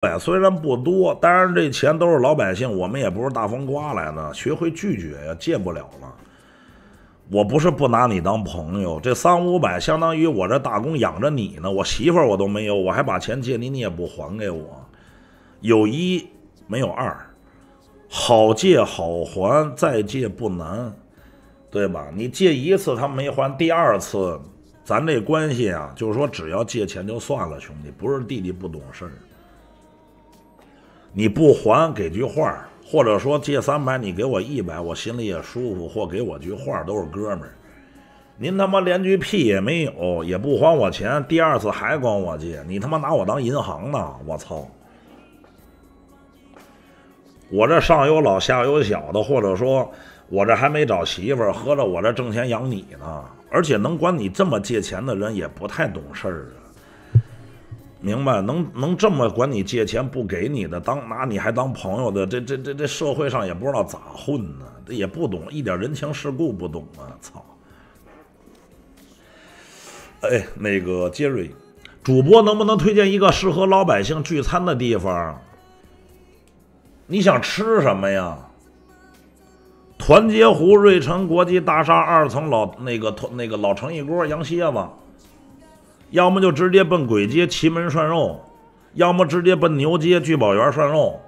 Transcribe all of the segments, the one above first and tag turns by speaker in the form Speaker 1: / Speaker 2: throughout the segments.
Speaker 1: 哎，虽然不多，但是这钱都是老百姓，我们也不是大风刮来的。学会拒绝呀，借不了了。我不是不拿你当朋友，这三五百相当于我这打工养着你呢。我媳妇我都没有，我还把钱借你，你也不还给我。有一没有二，好借好还，再借不难，对吧？你借一次他没还，第二次咱这关系啊，就是说只要借钱就算了，兄弟，不是弟弟不懂事儿。你不还给句话，或者说借三百你给我一百，我心里也舒服；或给我句话，都是哥们儿。您他妈连句屁也没有，也不还我钱，第二次还管我借，你他妈拿我当银行呢？我操！我这上有老下有小的，或者说，我这还没找媳妇儿，合着我这挣钱养你呢。而且能管你这么借钱的人，也不太懂事儿。明白，能能这么管你借钱不给你的，当拿你还当朋友的，这这这这社会上也不知道咋混呢，也不懂一点人情世故，不懂啊！操！哎，那个杰瑞，主播能不能推荐一个适合老百姓聚餐的地方？你想吃什么呀？团结湖瑞城国际大厦二层老那个团那个老城一锅羊蝎子。要么就直接奔鬼街奇门涮肉，要么直接奔牛街聚宝园涮肉，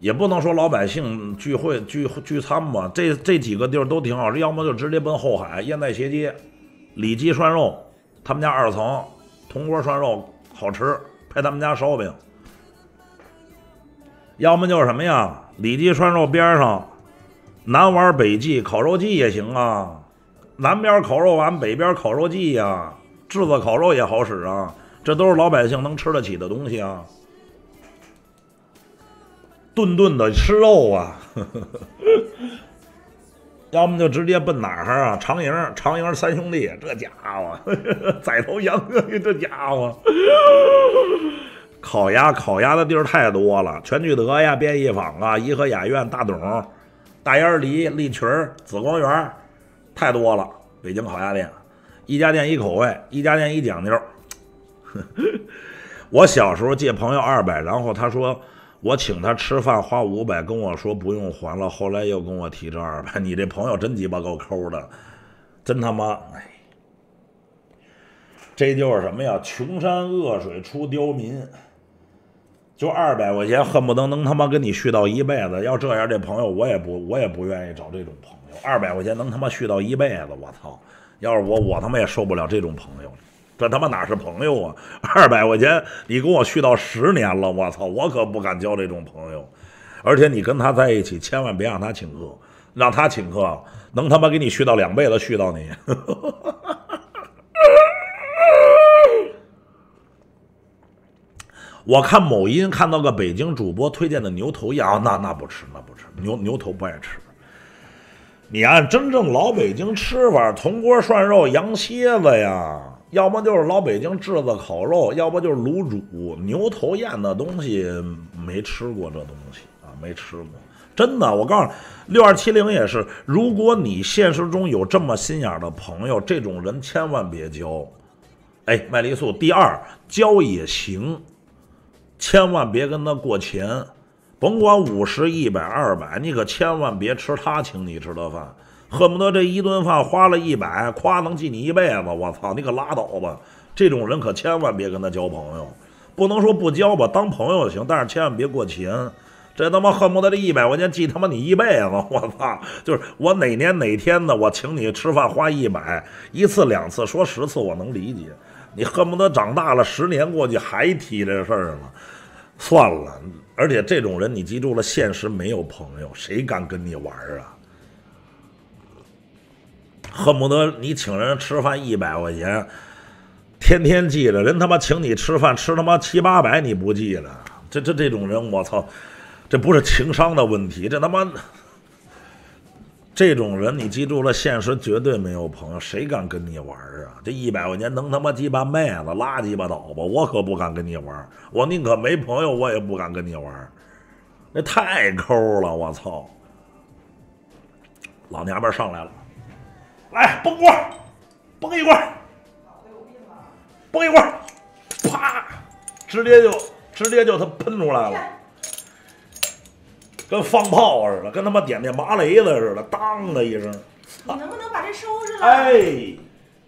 Speaker 1: 也不能说老百姓聚会聚聚餐吧，这这几个地儿都挺好。要么就直接奔后海燕代斜街里脊涮肉，他们家二层铜锅涮肉好吃，配他们家烧饼。要么就是什么呀，里脊涮肉边上南玩北记烤肉季也行啊。南边烤肉丸，北边烤肉季呀，炙子烤肉也好使啊，这都是老百姓能吃得起的东西啊。顿顿的吃肉啊，要么就直接奔哪儿啊？长营长营三兄弟，这家伙 宰头羊哥，这家伙烤鸭，烤鸭的地儿太多了，全聚德呀，便宜坊啊，颐和雅苑，大董，大烟梨，利群，紫光园，太多了。北京烤鸭店，一家店一口味，一家店一讲究。我小时候借朋友二百，然后他说我请他吃饭花五百，跟我说不用还了。后来又跟我提这二百，你这朋友真鸡巴够抠的，真他妈！这就是什么呀？穷山恶水出刁民。就二百块钱，恨不得能他妈跟你续到一辈子。要这样这朋友，我也不我也不愿意找这种朋友。二百块钱能他妈续到一辈子，我操！要是我，我他妈也受不了这种朋友。这他妈哪是朋友啊？二百块钱，你跟我续到十年了，我操！我可不敢交这种朋友。而且你跟他在一起，千万别让他请客，让他请客，能他妈给你续到两辈子，续到你。我看某音看到个北京主播推荐的牛头羊，那那不吃，那不吃，牛牛头不爱吃。你按真正老北京吃法，铜锅涮肉、羊蝎子呀，要么就是老北京炙子烤肉，要么就是卤煮牛头宴的东西没吃过这东西啊，没吃过，真的。我告诉你，六二七零也是，如果你现实中有这么心眼的朋友，这种人千万别交。哎，麦丽素，第二交也行，千万别跟他过钱。甭管五十、一百、二百，你可千万别吃他请你吃的饭，恨不得这一顿饭花了一百，夸能记你一辈子。我操，你可拉倒吧！这种人可千万别跟他交朋友，不能说不交吧，当朋友行，但是千万别过勤。这他妈恨不得这一百块钱记他妈你一辈子，我操！就是我哪年哪天的，我请你吃饭花一百，一次两次说十次我能理解，你恨不得长大了十年过去还提这事儿呢，算了。而且这种人，你记住了，现实没有朋友，谁敢跟你玩儿啊？恨不得你请人吃饭一百块钱，天天记着，人他妈请你吃饭吃他妈七八百，你不记了。这这这种人，我操，这不是情商的问题，这他妈。这种人，你记住了，现实绝对没有朋友，谁敢跟你玩儿啊？这一百块钱能他妈鸡巴卖了，拉鸡巴倒吧！我可不敢跟你玩儿，我宁可没朋友，我也不敢跟你玩儿，那太抠了！我操！老娘们上来了，来，崩锅，崩一锅，崩一锅，啪，直接就直接就他喷出来了。跟放炮似的，跟他妈点那麻雷子似的，当的一声。你能不能把这收拾了？哎，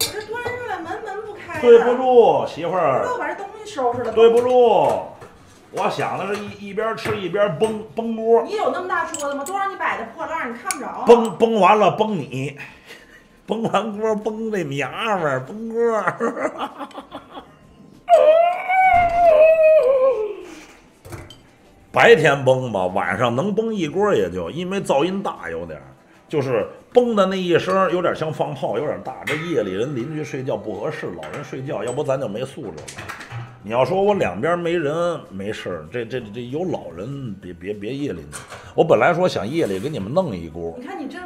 Speaker 1: 我这端上来门门不开。对不住媳妇儿。给我把这东西收拾了。对不住，我想的是，一一边吃一边崩崩锅。你有那么大桌子吗？都让你摆的破烂，你看不着。崩崩完了崩你，崩完锅崩娘们儿，崩锅。白天崩吧，晚上能崩一锅也就，因为噪音大有点儿，就是崩的那一声有点像放炮，有点大。这夜里人邻居睡觉不合适，老人睡觉，要不咱就没素质了。你要说我两边没人没事儿，这这这有老人，别别别夜里。我本来说想夜里给你们弄一锅，你看你这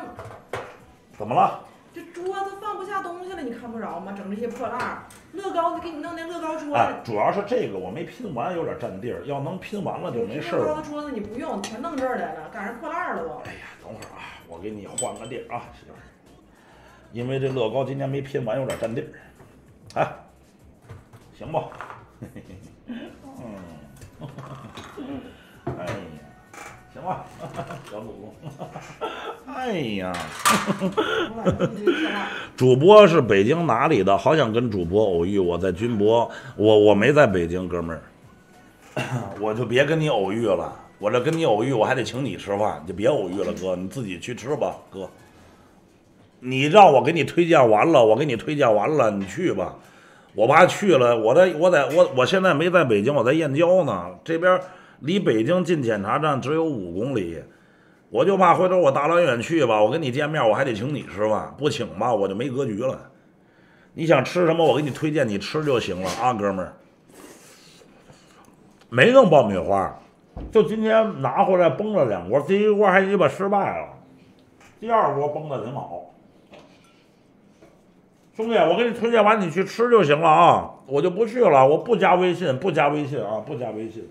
Speaker 1: 怎么了？这桌子放不下东西了，你看不着吗？整这些破烂儿，乐高就给你弄那乐高桌子。哎，主要是这个我没拼完，有点占地儿。要能拼完了就没事了。乐高的桌子你不用，全弄这儿来了，赶上破烂儿了都。哎呀，等会儿啊，我给你换个地儿啊，媳妇儿，因为这乐高今天没拼完，有点占地儿。哎，行不？嘿嘿嘿嘿。嗯，哈哈哈哈。小祖宗。哎呀，主播是北京哪里的？好想跟主播偶遇。我在军博，我我没在北京，哥们儿，我就别跟你偶遇了。我这跟你偶遇，我还得请你吃饭，就别偶遇了，哥，你自己去吃吧，哥。你让我给你推荐完了，我给你推荐完了，你去吧。我爸去了，我在我在我我现在没在北京，我在燕郊呢，这边。离北京近检查站只有五公里，我就怕回头我大老远去吧，我跟你见面，我还得请你吃饭，不请吧我就没格局了。你想吃什么，我给你推荐，你吃就行了啊，哥们儿。没弄爆米花，就今天拿回来崩了两锅，第一锅还鸡巴失败了，第二锅崩的挺好。兄弟，我给你推荐完，你去吃就行了啊，我就不去了，我不加微信，不加微信啊，不加微信。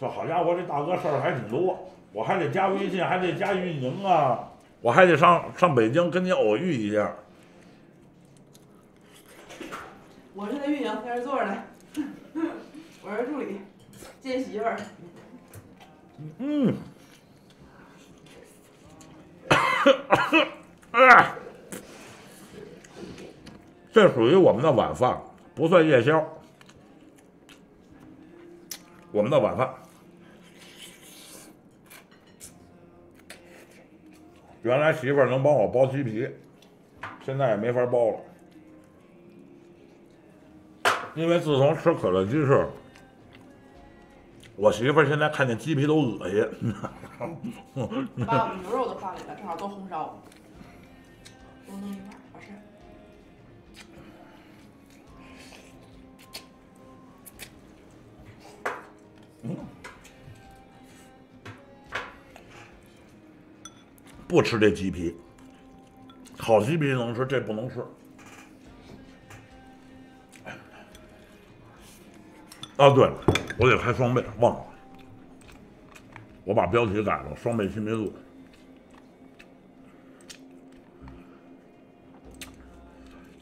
Speaker 1: 说好家伙，这大哥事儿还挺多，我还得加微信，还得加运营啊，我还得上上北京跟你偶遇一下。我是那运营，在这坐着呢，我是助理，接媳妇儿。嗯。这属于我们的晚饭，不算夜宵，我们的晚饭。原来媳妇儿能帮我剥鸡皮，现在也没法剥了，因为自从吃可乐鸡翅，我媳妇儿现在看见鸡皮都恶心。把牛肉都放里了，正好做红烧，不吃这鸡皮，烤鸡皮能吃，这不能吃。啊，对了，我得开双倍，忘了，我把标题改了，双倍亲密度。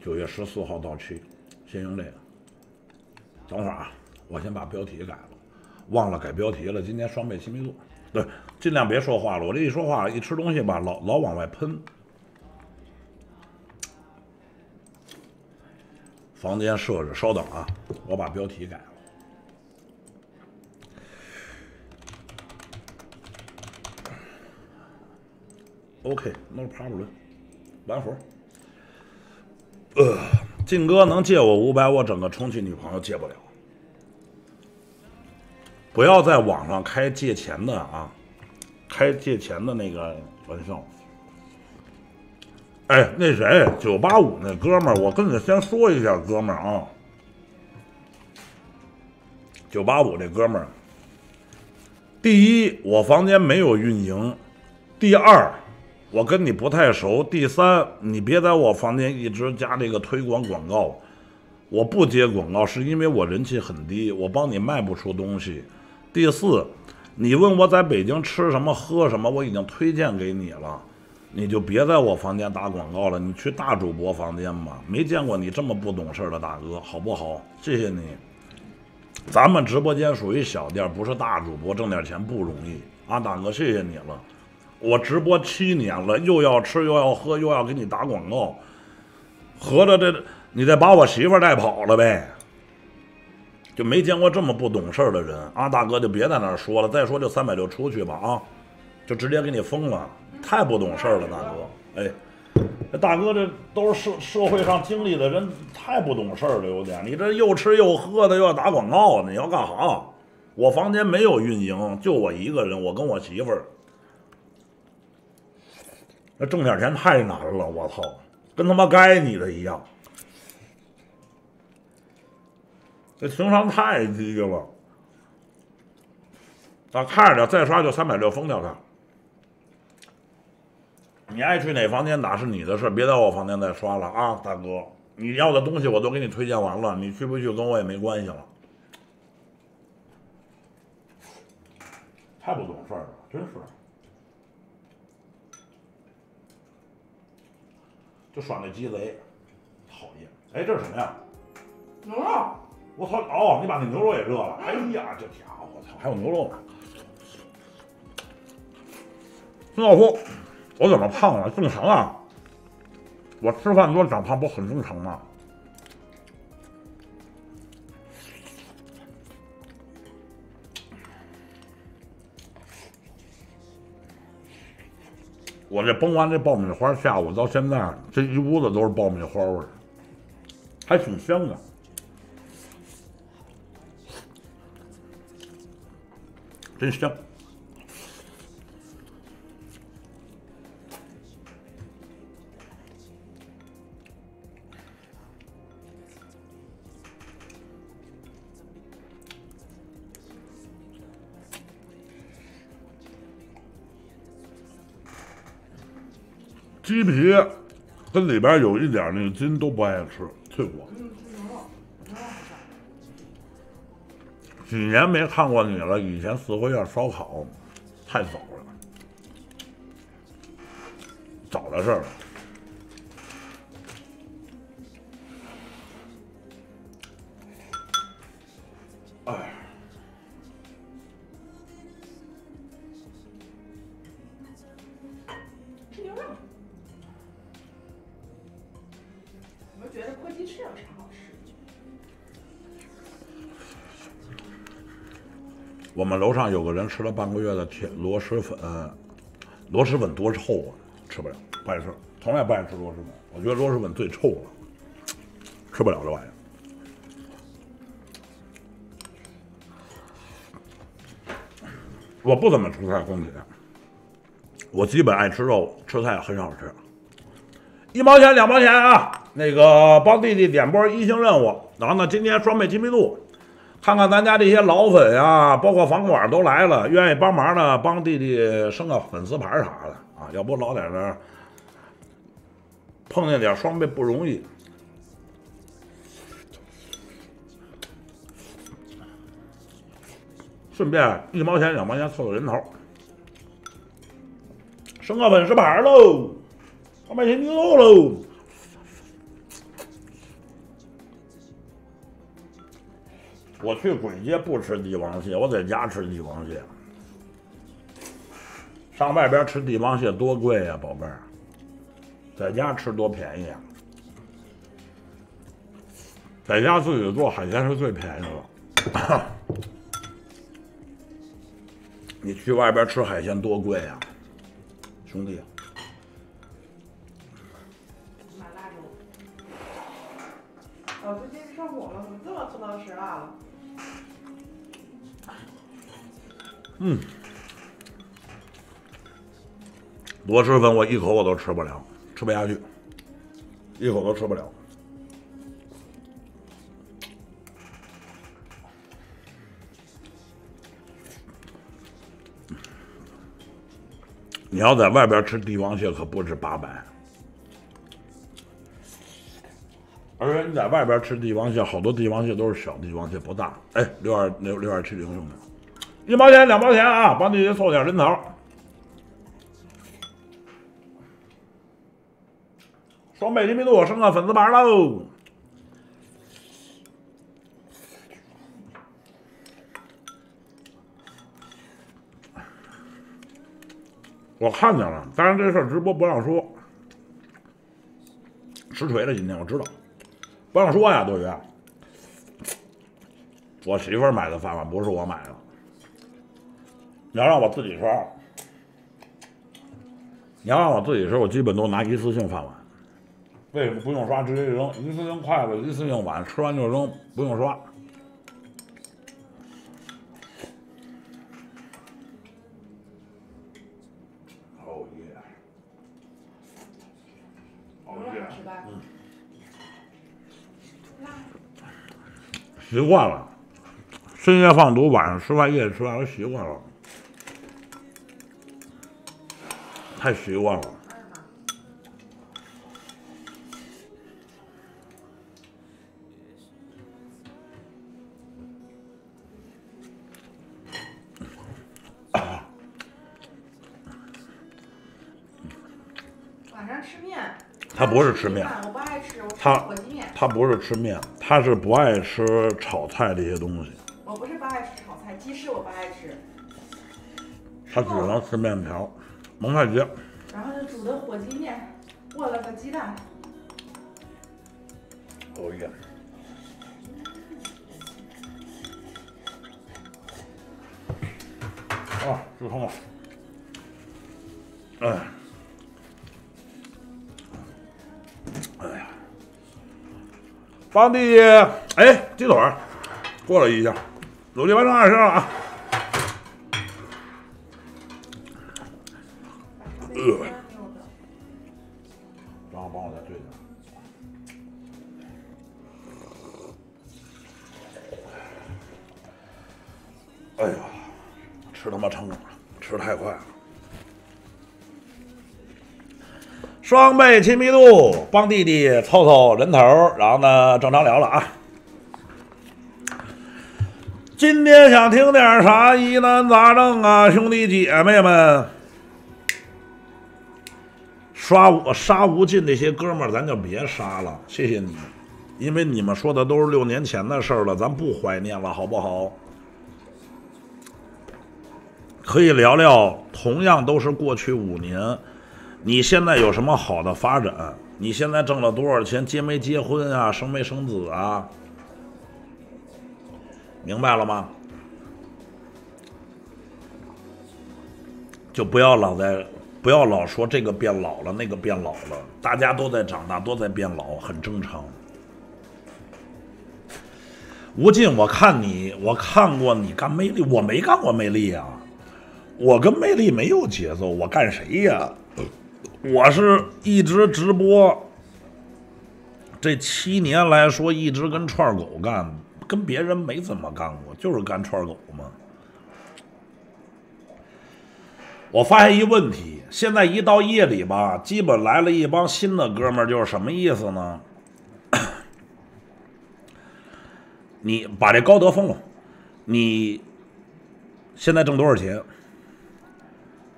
Speaker 1: 九月十四号到期，先用这个。等会儿啊，我先把标题改了，忘了改标题了。今天双倍亲密度，对。尽量别说话了，我这一说话一吃东西吧，老老往外喷。房间设置，稍等啊，我把标题改了。OK，No problem，完活。呃，晋哥能借我五百，我整个重庆女朋友借不了。不要在网上开借钱的啊。开借钱的那个玩笑，哎，那谁九八五那哥们儿，我跟你先说一下，哥们儿啊，九八五这哥们儿，第一，我房间没有运营；第二，我跟你不太熟；第三，你别在我房间一直加这个推广广告，我不接广告是因为我人气很低，我帮你卖不出东西；第四。你问我在北京吃什么喝什么，我已经推荐给你了，你就别在我房间打广告了，你去大主播房间吧。没见过你这么不懂事的大哥，好不好？谢谢你，咱们直播间属于小店，不是大主播挣点钱不容易啊，大哥，谢谢你了。我直播七年了，又要吃又要喝又要给你打广告，合着这你再把我媳妇带跑了呗？就没见过这么不懂事儿的人啊！大哥，就别在那儿说了。再说就三百六出去吧啊，就直接给你封了。太不懂事儿了，大哥！哎，这大哥这都是社社会上经历的人，太不懂事儿了有点。你这又吃又喝的，又要打广告，你要干啥？我房间没有运营，就我一个人，我跟我媳妇儿，那挣点钱太难了。我操，跟他妈该你的一样。这情商太低了，咱看着点，再刷就三百六封掉他。你爱去哪房间打是你的事，别在我房间再刷了啊，大哥！你要的东西我都给你推荐完了，你去不去跟我也没关系了。太不懂事儿了，真是！就耍那鸡贼，讨厌！哎，这是什么呀？牛肉。我操！哦，你把那牛肉也热了。哎呀，这家伙，我操，还有牛肉呢。孙道夫，我怎么胖了？正常啊，我吃饭多长胖不很正常吗？我这崩完这爆米花，下午到现在，这一屋子都是爆米花味儿，还挺香的。真香。鸡皮跟里边有一点那个筋都不爱吃，脆骨。几年没看过你了，以前四合院烧烤，太早了，早的事了。上有个人吃了半个月的铁螺蛳粉，螺蛳粉多臭啊，吃不了，不爱吃，从来不爱吃螺蛳粉。我觉得螺蛳粉最臭了，吃不了这玩意儿。我不怎么吃菜，公弟，我基本爱吃肉，吃菜很少吃。一毛钱、两毛钱啊，那个帮弟弟点播一星任务，然后呢，今天双倍亲密度。看看咱家这些老粉啊，包括房管都来了，愿意帮忙的，帮弟弟升个粉丝牌啥的啊！要不老在那儿碰见点双倍不容易，顺便一毛钱两毛钱凑凑人头，升个粉丝牌喽，他百天牛肉喽。我去鬼街不吃帝王蟹，我在家吃帝王蟹。上外边吃帝王蟹多贵呀，宝贝儿，在家吃多便宜啊，在家自己做海鲜是最便宜了。你去外边吃海鲜多贵呀，兄弟。老上火了，怎么这么不能吃辣了？嗯，螺蛳粉，我一口我都吃不了，吃不下去，一口都吃不了。你要在外边吃帝王蟹，可不止八百，而且你在外边吃帝王蟹，好多帝王蟹都是小帝王蟹，不大。哎，六二六六二七零兄弟。一毛钱，两毛钱啊！帮弟弟凑点人头，双倍亲密度升个粉丝榜喽！我看见了，但是这事儿直播不让说，实锤了今天我知道，不让说呀，多余。我媳妇买的饭碗不是我买的。你要让我自己刷，你要让我自己吃，我基本都拿一次性饭碗。为什么不用刷，直接扔？一次性筷子、一次性碗，吃完就扔，不用刷。哦耶！哦耶！习惯了，深夜放毒，晚上吃饭，夜里吃饭，我习惯了。太失望了。晚上吃面，他不是吃面，我不爱吃。他他不是吃面，他是不爱吃炒菜这些东西。我不是不爱吃炒菜，鸡翅我不爱吃。他只能吃面条。蒙太奇。然后是煮的火鸡面，卧了个鸡蛋。哦耶！啊，煮通了。哎，哎呀！放的哎鸡腿，过了一下，努鸡完成二十了啊。装备亲密度，帮弟弟凑凑人头，然后呢，正常聊了啊。今天想听点啥？疑难杂症啊，兄弟姐妹们。刷我杀无尽那些哥们儿，咱就别杀了，谢谢你们，因为你们说的都是六年前的事儿了，咱不怀念了，好不好？可以聊聊，同样都是过去五年。你现在有什么好的发展？你现在挣了多少钱？结没结婚啊？生没生子啊？明白了吗？就不要老在，不要老说这个变老了，那个变老了，大家都在长大，都在变老，很正常。吴进，我看你，我看过你干魅力，我没干过魅力啊，我跟魅力没有节奏，我干谁呀？我是一直直播，这七年来说，一直跟串狗干，跟别人没怎么干过，就是干串狗嘛。我发现一问题，现在一到夜里吧，基本来了一帮新的哥们儿，就是什么意思呢？你把这高德封了，你现在挣多少钱？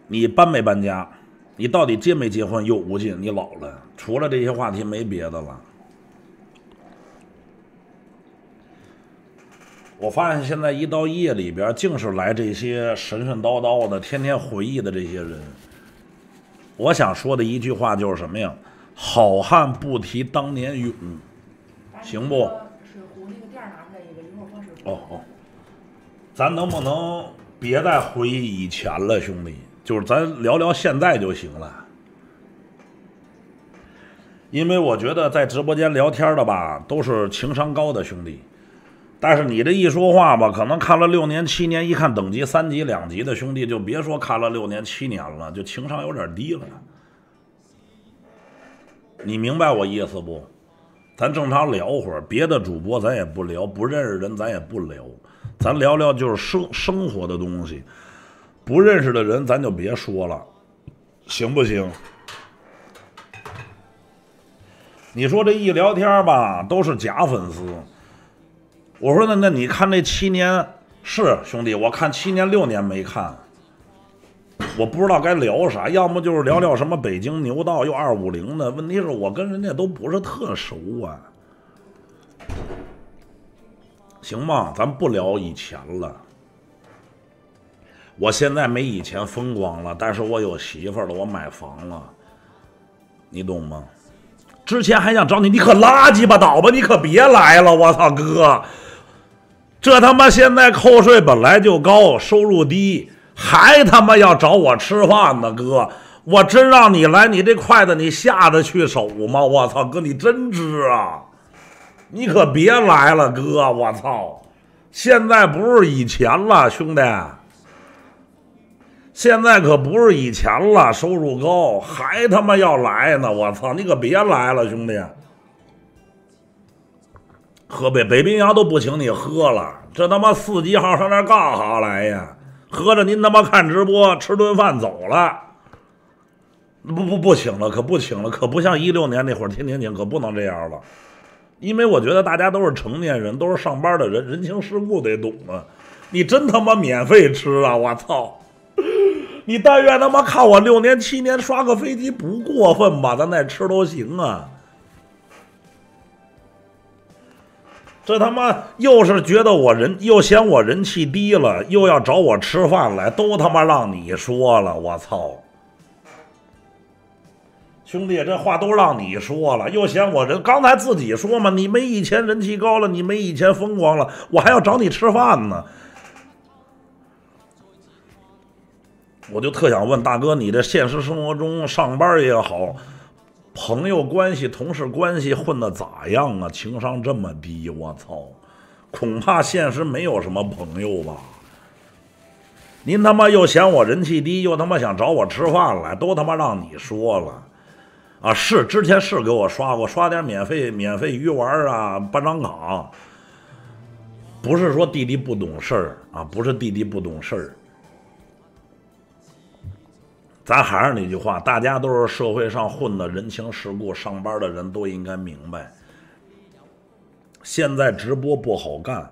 Speaker 1: 你搬没搬家？你到底结没结婚？又无尽，你老了，除了这些话题没别的了。我发现现在一到夜里边，净是来这些神神叨叨的、天天回忆的这些人。我想说的一句话就是什么呀？好汉不提当年勇，行不？哦哦，咱能不能别再回忆以前了，兄弟？就是咱聊聊现在就行了，因为我觉得在直播间聊天的吧，都是情商高的兄弟。但是你这一说话吧，可能看了六年七年，一看等级三级、两级的兄弟，就别说看了六年七年了，就情商有点低了。你明白我意思不？咱正常聊会儿，别的主播咱也不聊，不认识人咱也不聊，咱聊聊就是生生活的东西。不认识的人，咱就别说了，行不行？你说这一聊天吧，都是假粉丝。我说那那你看，那七年是兄弟，我看七年六年没看，我不知道该聊啥，要么就是聊聊什么北京牛道又二五零的。问题是我跟人家都不是特熟啊，行吧，咱不聊以前了。我现在没以前风光了，但是我有媳妇了，我买房了，你懂吗？之前还想找你，你可拉鸡巴倒吧，你可别来了！我操，哥，这他妈现在扣税本来就高，收入低，还他妈要找我吃饭呢，哥，我真让你来，你这筷子你下得去手吗？我操，哥，你真知啊！你可别来了，哥，我操，现在不是以前了，兄弟。现在可不是以前了，收入高还他妈要来呢！我操，你可别来了，兄弟。河北北冰洋都不请你喝了，这他妈四级号上那干哈来呀？合着您他妈看直播吃顿饭走了？不不不，请了可不请了，可不像一六年那会儿天天请，可不能这样了。因为我觉得大家都是成年人，都是上班的人，人情世故得懂啊。你真他妈免费吃啊！我操！你但愿他妈看我六年七年刷个飞机不过分吧？咱再吃都行啊！这他妈又是觉得我人又嫌我人气低了，又要找我吃饭来，都他妈让你说了，我操！兄弟，这话都让你说了，又嫌我人刚才自己说嘛，你没以前人气高了，你没以前风光了，我还要找你吃饭呢。我就特想问大哥，你这现实生活中上班也好，朋友关系、同事关系混的咋样啊？情商这么低，我操，恐怕现实没有什么朋友吧？您他妈又嫌我人气低，又他妈想找我吃饭来，都他妈让你说了啊！是之前是给我刷过，刷点免费免费鱼丸啊，办张卡。不是说弟弟不懂事儿啊，不是弟弟不懂事儿。咱还是那句话，大家都是社会上混的，人情世故，上班的人都应该明白。现在直播不好干，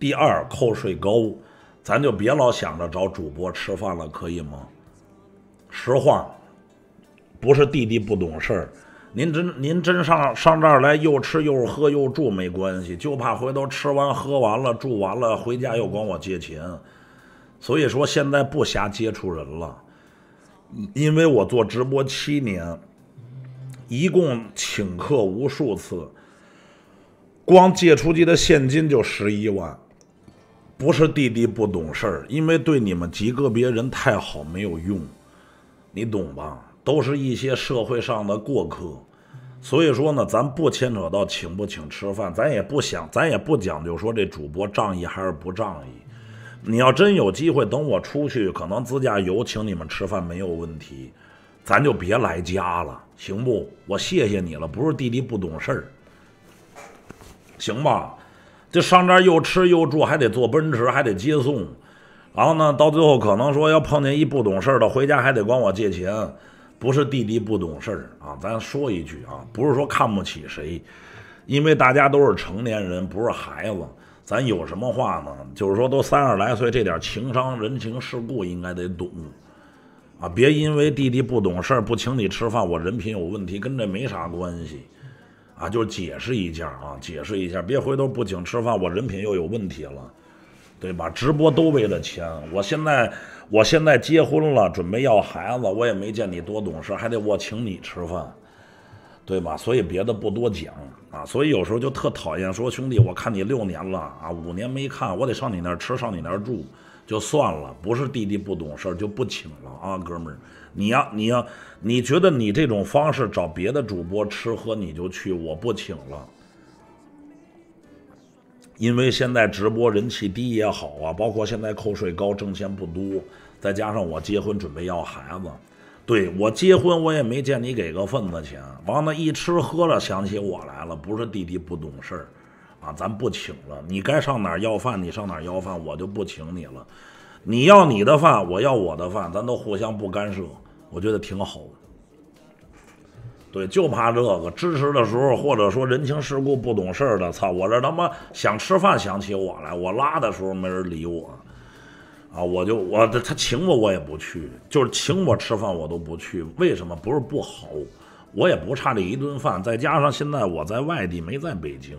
Speaker 1: 第二扣税高，咱就别老想着找主播吃饭了，可以吗？实话，不是弟弟不懂事儿，您真您真上上这儿来又吃又喝又住没关系，就怕回头吃完喝完了住完了回家又管我借钱。所以说现在不瞎接触人了。因为我做直播七年，一共请客无数次，光借出去的现金就十一万，不是弟弟不懂事儿，因为对你们极个别人太好没有用，你懂吧？都是一些社会上的过客，所以说呢，咱不牵扯到请不请吃饭，咱也不想，咱也不讲究说这主播仗义还是不仗义。你要真有机会，等我出去，可能自驾游请你们吃饭没有问题，咱就别来家了，行不？我谢谢你了，不是弟弟不懂事儿，行吧？这上这儿又吃又住，还得坐奔驰，还得接送，然后呢，到最后可能说要碰见一不懂事儿的，回家还得管我借钱，不是弟弟不懂事儿啊？咱说一句啊，不是说看不起谁，因为大家都是成年人，不是孩子。咱有什么话呢？就是说，都三十来岁，这点情商、人情世故应该得懂啊！别因为弟弟不懂事儿不请你吃饭，我人品有问题，跟这没啥关系啊！就解释一下啊，解释一下，别回头不请吃饭，我人品又有问题了，对吧？直播都为了钱，我现在我现在结婚了，准备要孩子，我也没见你多懂事，还得我请你吃饭。对吧？所以别的不多讲啊，所以有时候就特讨厌说兄弟，我看你六年了啊，五年没看，我得上你那儿吃上你那儿住，就算了，不是弟弟不懂事就不请了啊，哥们儿，你要你要你觉得你这种方式找别的主播吃喝你就去，我不请了，因为现在直播人气低也好啊，包括现在扣税高，挣钱不多，再加上我结婚准备要孩子。对我结婚，我也没见你给个份子钱，完了，一吃喝了想起我来了，不是弟弟不懂事儿，啊，咱不请了，你该上哪要饭你上哪要饭，我就不请你了，你要你的饭，我要我的饭，咱都互相不干涉，我觉得挺好的。对，就怕这个支持的时候，或者说人情世故不懂事儿的，操，我这他妈想吃饭想起我来，我拉的时候没人理我。啊，我就我他请我，我也不去，就是请我吃饭，我都不去。为什么？不是不好，我也不差这一顿饭。再加上现在我在外地，没在北京，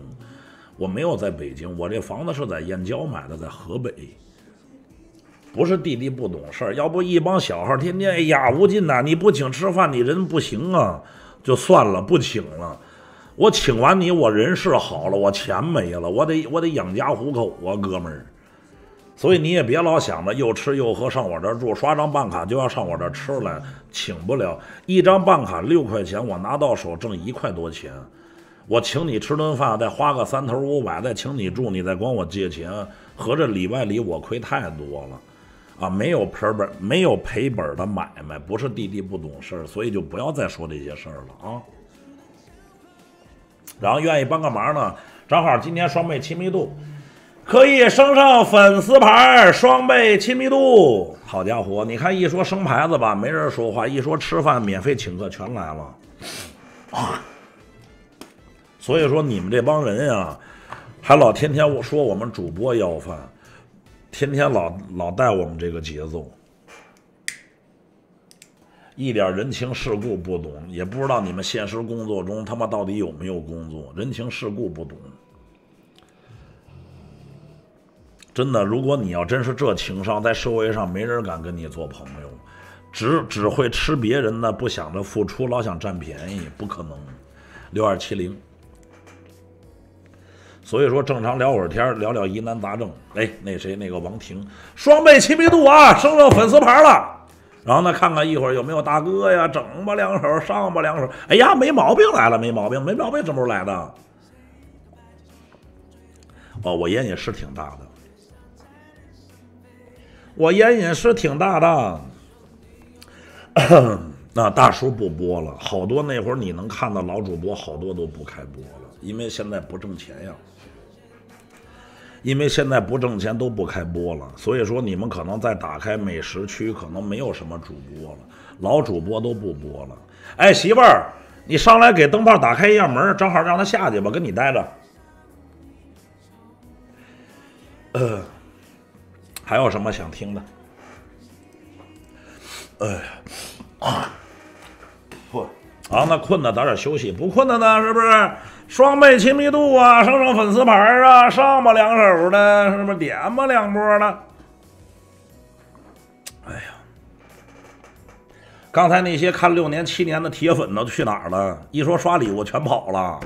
Speaker 1: 我没有在北京，我这房子是在燕郊买的，在河北。不是弟弟不懂事儿，要不一帮小孩天天哎呀，吴进呐，你不请吃饭，你人不行啊。就算了，不请了。我请完你，我人是好了，我钱没了，我得我得养家糊口啊，哥们儿。所以你也别老想着又吃又喝上我这住，刷张办卡就要上我这吃来，请不了一张办卡六块钱，我拿到手挣一块多钱，我请你吃顿饭再花个三头五百，再请你住，你再管我借钱，合着里外里我亏太多了，啊，没有赔本没有赔本的买卖，不是弟弟不懂事儿，所以就不要再说这些事儿了啊。然后愿意帮个忙呢，正好今天双倍亲密度。可以升上粉丝牌，双倍亲密度。好家伙，你看一说升牌子吧，没人说话；一说吃饭免费请客，全来了。所以说你们这帮人呀，还老天天我说我们主播要饭，天天老老带我们这个节奏，一点人情世故不懂，也不知道你们现实工作中他妈到底有没有工作，人情世故不懂。真的，如果你要真是这情商，在社会上没人敢跟你做朋友，只只会吃别人的，不想着付出，老想占便宜，不可能。六二七零。所以说，正常聊会儿天，聊聊疑难杂症。哎，那谁，那个王婷，双倍亲密度啊，升到粉丝牌了。然后呢，看看一会儿有没有大哥呀，整吧两手，上吧两手。哎呀，没毛病来了，没毛病，没毛病，什么时候来的？哦，我烟也是挺大的。我烟瘾是挺大的，那大叔不播了，好多那会儿你能看到老主播好多都不开播了，因为现在不挣钱呀，因为现在不挣钱都不开播了，所以说你们可能在打开美食区可能没有什么主播了，老主播都不播了。哎，媳妇儿，你上来给灯泡打开一下门，正好让他下去吧，跟你待着。呃。还有什么想听的？哎呀，不啊，那困的早点休息。不困的呢，是不是双倍亲密度啊？上上粉丝牌啊？上吧两手的，是不是点吧两波了？哎呀，刚才那些看六年七年的铁粉都去哪儿了？一说刷礼物全跑了。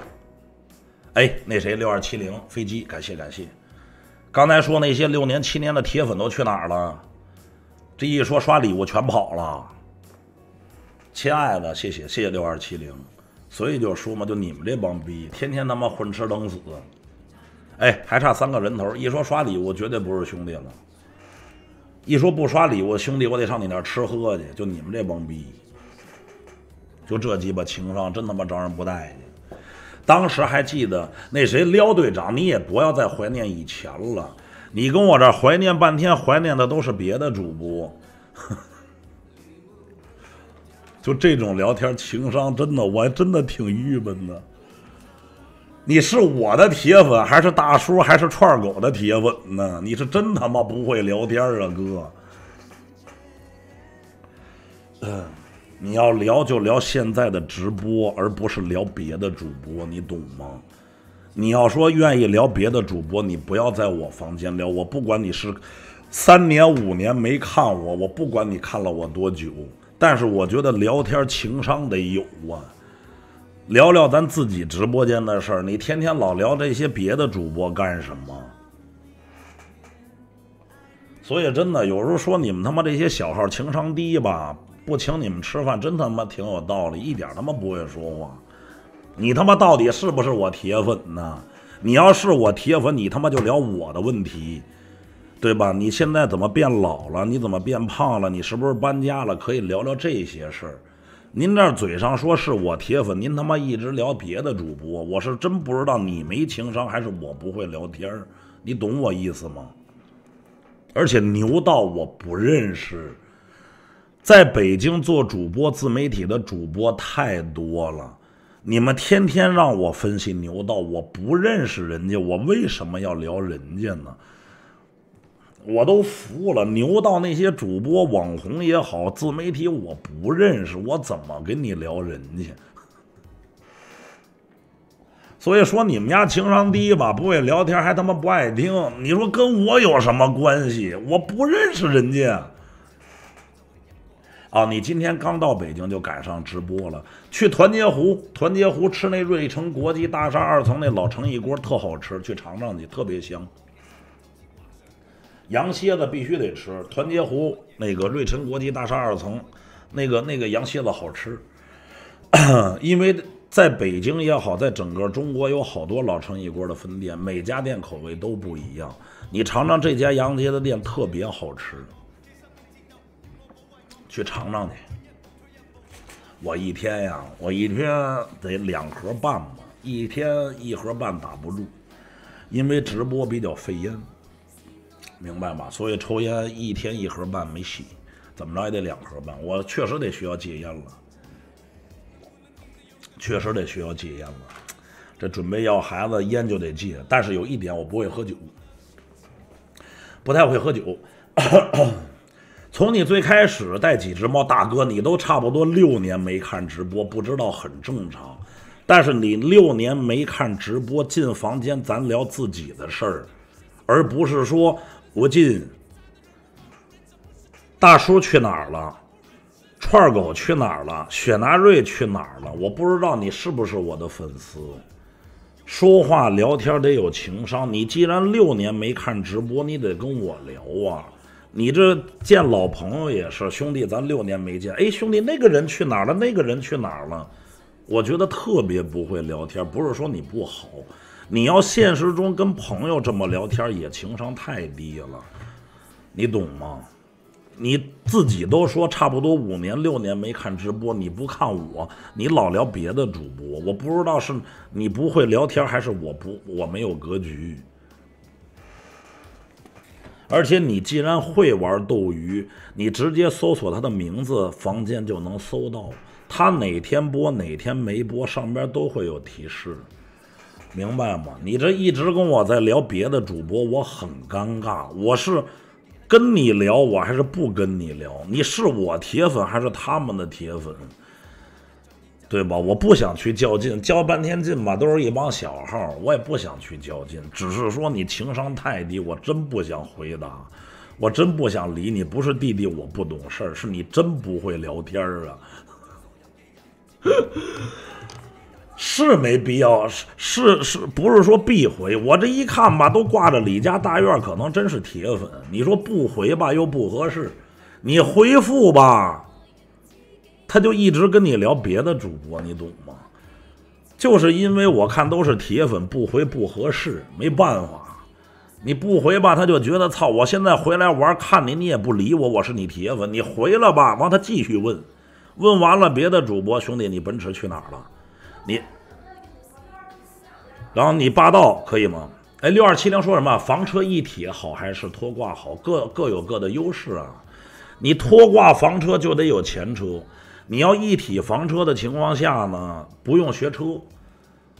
Speaker 1: 哎，那谁六二七零飞机，感谢感谢。刚才说那些六年七年的铁粉都去哪儿了？这一说刷礼物全跑了。亲爱的，谢谢谢谢六二七零。所以就说嘛，就你们这帮逼，天天他妈混吃等死。哎，还差三个人头。一说刷礼物，绝对不是兄弟了。一说不刷礼物，兄弟我得上你那吃喝去。就你们这帮逼，就这鸡巴情商，真他妈招人不待见。当时还记得那谁廖队长，你也不要再怀念以前了。你跟我这怀念半天，怀念的都是别的主播。就这种聊天，情商真的，我还真的挺郁闷的。你是我的铁粉，还是大叔，还是串狗的铁粉呢？你是真他妈不会聊天啊，哥。你要聊就聊现在的直播，而不是聊别的主播，你懂吗？你要说愿意聊别的主播，你不要在我房间聊。我不管你是三年五年没看我，我不管你看了我多久，但是我觉得聊天情商得有啊。聊聊咱自己直播间的事儿，你天天老聊这些别的主播干什么？所以真的，有时候说你们他妈这些小号情商低吧。不请你们吃饭，真他妈挺有道理，一点他妈不会说话。你他妈到底是不是我铁粉呢？你要是我铁粉，你他妈就聊我的问题，对吧？你现在怎么变老了？你怎么变胖了？你是不是搬家了？可以聊聊这些事儿。您这嘴上说是我铁粉，您他妈一直聊别的主播，我是真不知道你没情商还是我不会聊天儿。你懂我意思吗？而且牛到我不认识。在北京做主播、自媒体的主播太多了，你们天天让我分析牛道，我不认识人家，我为什么要聊人家呢？我都服了，牛道那些主播、网红也好，自媒体我不认识，我怎么跟你聊人家？所以说你们家情商低吧，不会聊天还他妈不爱听，你说跟我有什么关系？我不认识人家。啊，你今天刚到北京就赶上直播了。去团结湖，团结湖吃那瑞城国际大厦二层那老城一锅特好吃，去尝尝去，特别香。羊蝎子必须得吃，团结湖那个瑞城国际大厦二层那个那个羊蝎子好吃。因为在北京也好，在整个中国有好多老城一锅的分店，每家店口味都不一样。你尝尝这家羊蝎子店特别好吃。去尝尝去。我一天呀，我一天得两盒半吧，一天一盒半打不住，因为直播比较费烟，明白吧？所以抽烟一天一盒半没戏，怎么着也得两盒半。我确实得需要戒烟了，确实得需要戒烟了。这准备要孩子，烟就得戒。但是有一点，我不会喝酒，不太会喝酒。从你最开始带几只猫，大哥，你都差不多六年没看直播，不知道很正常。但是你六年没看直播，进房间咱聊自己的事儿，而不是说不进。大叔去哪儿了？串儿狗去哪儿了？雪纳瑞去哪儿了？我不知道你是不是我的粉丝。说话聊天得有情商。你既然六年没看直播，你得跟我聊啊。你这见老朋友也是兄弟，咱六年没见，哎，兄弟，那个人去哪儿了？那个人去哪儿了？我觉得特别不会聊天，不是说你不好，你要现实中跟朋友这么聊天也情商太低了，你懂吗？你自己都说差不多五年六年没看直播，你不看我，你老聊别的主播，我不知道是你不会聊天，还是我不我没有格局。而且你既然会玩斗鱼，你直接搜索他的名字，房间就能搜到。他哪天播，哪天没播，上边都会有提示，明白吗？你这一直跟我在聊别的主播，我很尴尬。我是跟你聊，我还是不跟你聊？你是我铁粉，还是他们的铁粉？对吧？我不想去较劲，较半天劲吧，都是一帮小号，我也不想去较劲。只是说你情商太低，我真不想回答，我真不想理你。不是弟弟，我不懂事儿，是你真不会聊天儿啊。是没必要，是是是不是说必回？我这一看吧，都挂着李家大院，可能真是铁粉。你说不回吧又不合适，你回复吧。他就一直跟你聊别的主播，你懂吗？就是因为我看都是铁粉，不回不合适，没办法。你不回吧，他就觉得操，我现在回来玩，看你，你也不理我，我是你铁粉，你回了吧。完，他继续问，问完了别的主播兄弟，你奔驰去哪儿了？你，然后你霸道可以吗？哎，六二七零说什么？房车一体好还是拖挂好？各各有各的优势啊。你拖挂房车就得有前车。你要一体房车的情况下呢，不用学车，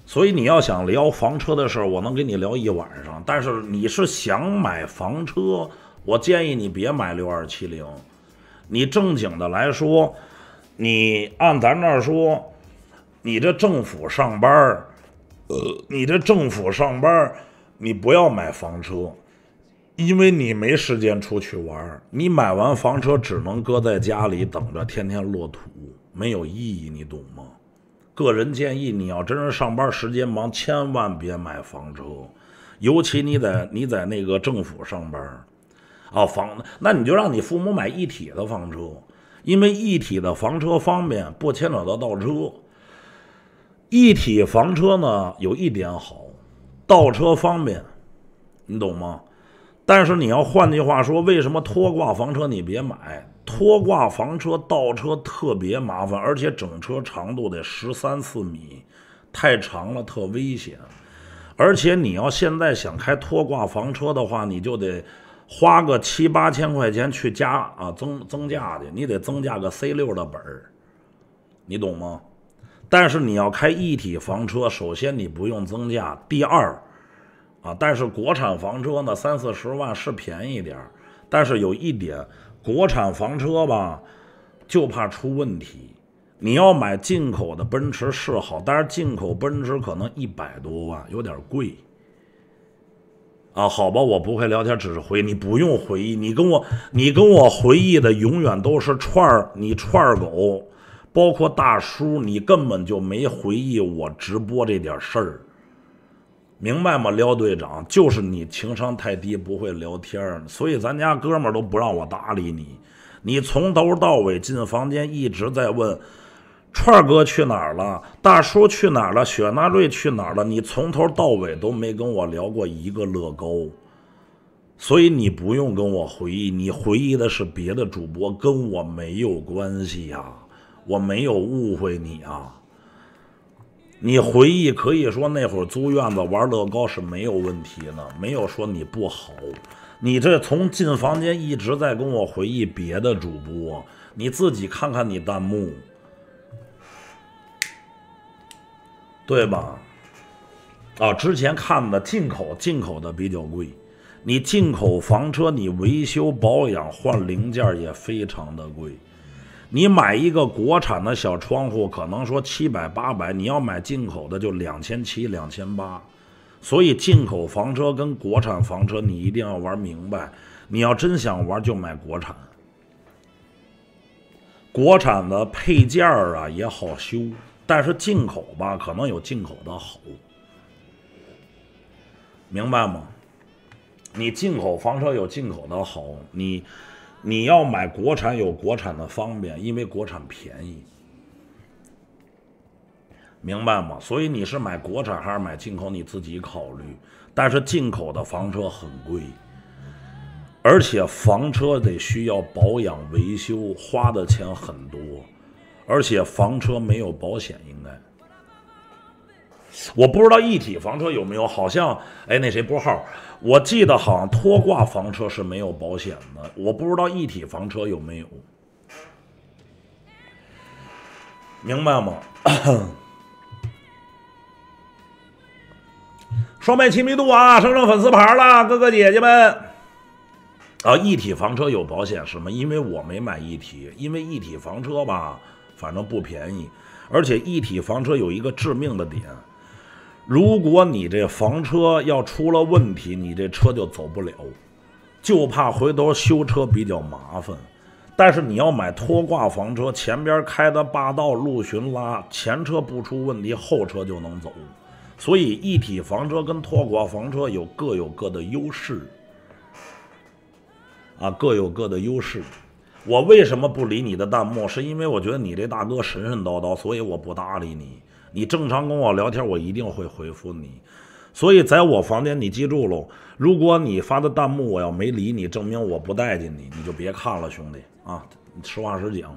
Speaker 1: 所以你要想聊房车的事儿，我能跟你聊一晚上。但是你是想买房车，我建议你别买六二七零。你正经的来说，你按咱这儿说，你这政府上班儿，呃，你这政府上班儿，你不要买房车。因为你没时间出去玩儿，你买完房车只能搁在家里等着，天天落土，没有意义，你懂吗？个人建议，你要真是上班时间忙，千万别买房车，尤其你在你在那个政府上班，啊，房那你就让你父母买一体的房车，因为一体的房车方便，不牵扯到倒车。一体房车呢，有一点好，倒车方便，你懂吗？但是你要换句话说，为什么拖挂房车你别买？拖挂房车倒车特别麻烦，而且整车长度得十三四米，太长了特危险。而且你要现在想开拖挂房车的话，你就得花个七八千块钱去加啊，增增驾去，你得增加个 C 六的本儿，你懂吗？但是你要开一体房车，首先你不用增驾，第二。啊，但是国产房车呢，三四十万是便宜点但是有一点，国产房车吧，就怕出问题。你要买进口的奔驰是好，但是进口奔驰可能一百多万，有点贵。啊，好吧，我不会聊天，只是回忆。你不用回忆，你跟我，你跟我回忆的永远都是串儿，你串儿狗，包括大叔，你根本就没回忆我直播这点事儿。明白吗，廖队长？就是你情商太低，不会聊天所以咱家哥们都不让我搭理你。你从头到尾进房间一直在问串儿哥去哪儿了，大叔去哪儿了，雪纳瑞去哪儿了。你从头到尾都没跟我聊过一个乐高，所以你不用跟我回忆，你回忆的是别的主播，跟我没有关系呀。我没有误会你啊。你回忆可以说那会儿租院子玩乐高是没有问题的，没有说你不好。你这从进房间一直在跟我回忆别的主播，你自己看看你弹幕，对吧？啊，之前看的进口，进口的比较贵。你进口房车，你维修保养换零件也非常的贵。你买一个国产的小窗户，可能说七百八百，你要买进口的就两千七两千八，所以进口房车跟国产房车，你一定要玩明白。你要真想玩，就买国产，国产的配件儿啊也好修，但是进口吧，可能有进口的好，明白吗？你进口房车有进口的好，你。你要买国产有国产的方便，因为国产便宜，明白吗？所以你是买国产还是买进口你自己考虑。但是进口的房车很贵，而且房车得需要保养维修，花的钱很多，而且房车没有保险应该。我不知道一体房车有没有，好像哎，那谁拨号，我记得好像拖挂房车是没有保险的，我不知道一体房车有没有，明白吗？双倍亲密度啊，升上粉丝牌了，哥哥姐姐们啊，一体房车有保险是吗？因为我没买一体，因为一体房车吧，反正不便宜，而且一体房车有一个致命的点。如果你这房车要出了问题，你这车就走不了，就怕回头修车比较麻烦。但是你要买拖挂房车，前边开的霸道陆巡拉前车不出问题，后车就能走。所以一体房车跟拖挂房车有各有各的优势，啊，各有各的优势。我为什么不理你的弹幕？是因为我觉得你这大哥神神叨叨，所以我不搭理你。你正常跟我聊天，我一定会回复你。所以在我房间，你记住喽。如果你发的弹幕我要没理你，证明我不待见你，你就别看了，兄弟啊！实话实讲，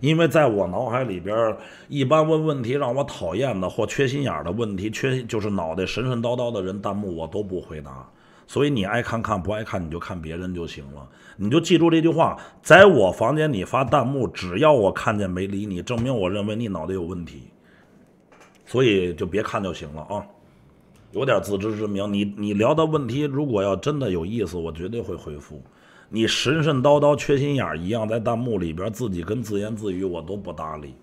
Speaker 1: 因为在我脑海里边，一般问问题让我讨厌的或缺心眼的问题，缺就是脑袋神神叨叨的人，弹幕我都不回答。所以你爱看看不爱看，你就看别人就行了。你就记住这句话，在我房间里发弹幕，只要我看见没理你，证明我认为你脑袋有问题，所以就别看就行了啊，有点自知之明。你你聊的问题如果要真的有意思，我绝对会回复。你神神叨叨、缺心眼儿一样，在弹幕里边自己跟自言自语，我都不搭理。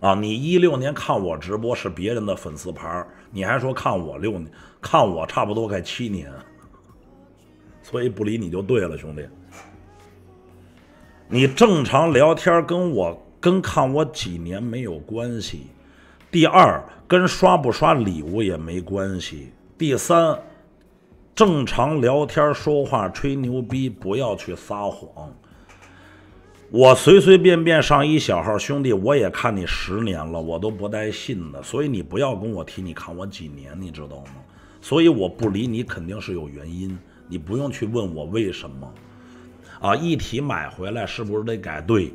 Speaker 1: 啊，你一六年看我直播是别人的粉丝牌，你还说看我六年，看我差不多快七年。所以不理你就对了，兄弟。你正常聊天跟我跟看我几年没有关系。第二，跟刷不刷礼物也没关系。第三，正常聊天说话吹牛逼，不要去撒谎。我随随便便上一小号，兄弟，我也看你十年了，我都不带信的。所以你不要跟我提你看我几年，你知道吗？所以我不理你肯定是有原因。你不用去问我为什么啊？一体买回来是不是得改？对，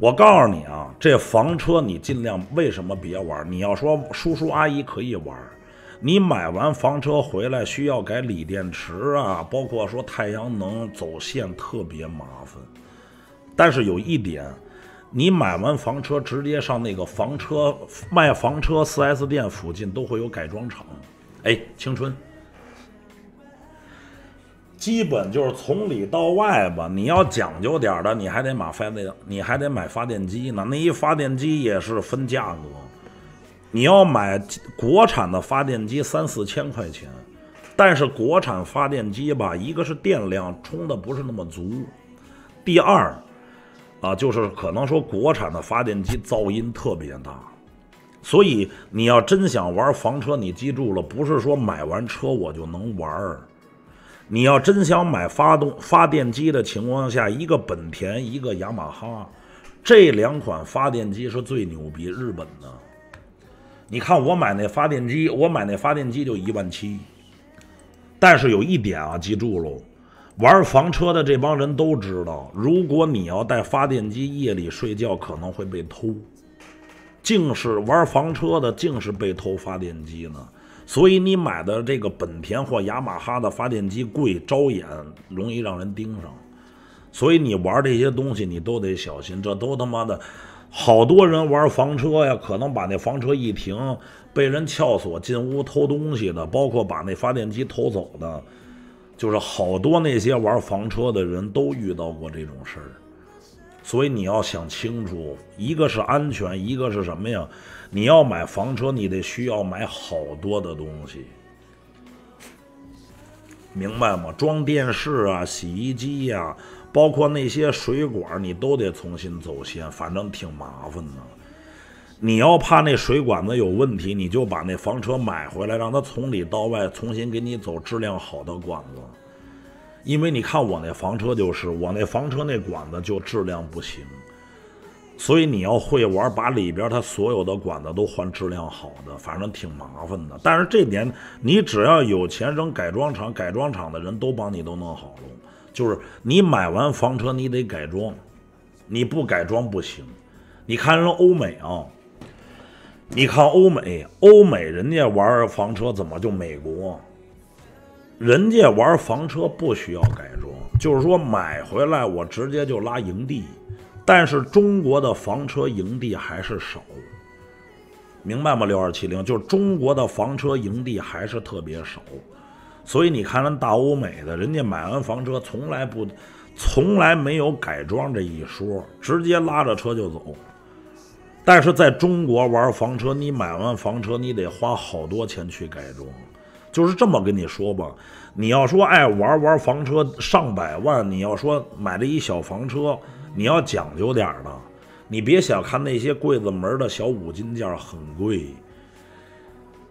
Speaker 1: 我告诉你啊，这房车你尽量为什么别玩？你要说叔叔阿姨可以玩，你买完房车回来需要改锂电池啊，包括说太阳能走线特别麻烦。但是有一点，你买完房车直接上那个房车卖房车四 S 店附近都会有改装厂。哎，青春。基本就是从里到外吧，你要讲究点儿的，你还得买发电，你还得买发电机呢。那一发电机也是分价格，你要买国产的发电机三四千块钱，但是国产发电机吧，一个是电量充的不是那么足，第二，啊，就是可能说国产的发电机噪音特别大，所以你要真想玩房车，你记住了，不是说买完车我就能玩儿。你要真想买发动发电机的情况下，一个本田，一个雅马哈，这两款发电机是最牛逼，日本的。你看我买那发电机，我买那发电机就一万七。但是有一点啊，记住喽，玩房车的这帮人都知道，如果你要带发电机夜里睡觉，可能会被偷。竟是玩房车的竟是被偷发电机呢。所以你买的这个本田或雅马哈的发电机贵招眼，容易让人盯上。所以你玩这些东西，你都得小心。这都他妈的，好多人玩房车呀，可能把那房车一停，被人撬锁进屋偷东西的，包括把那发电机偷走的，就是好多那些玩房车的人都遇到过这种事儿。所以你要想清楚，一个是安全，一个是什么呀？你要买房车，你得需要买好多的东西，明白吗？装电视啊、洗衣机呀，包括那些水管，你都得重新走线，反正挺麻烦的。你要怕那水管子有问题，你就把那房车买回来，让它从里到外重新给你走质量好的管子。因为你看我那房车就是，我那房车那管子就质量不行。所以你要会玩，把里边它所有的管子都换质量好的，反正挺麻烦的。但是这点你只要有钱扔改装厂，改装厂的人都帮你都弄好了。就是你买完房车你得改装，你不改装不行。你看人欧美啊，你看欧美，欧美人家玩房车怎么就美国？人家玩房车不需要改装，就是说买回来我直接就拉营地。但是中国的房车营地还是少，明白吗？六二七零就是中国的房车营地还是特别少，所以你看那大欧美的人家买完房车从来不从来没有改装这一说，直接拉着车就走。但是在中国玩房车，你买完房车你得花好多钱去改装，就是这么跟你说吧。你要说爱玩玩房车上百万，你要说买了一小房车。你要讲究点儿呢，你别小看那些柜子门的小五金件很贵，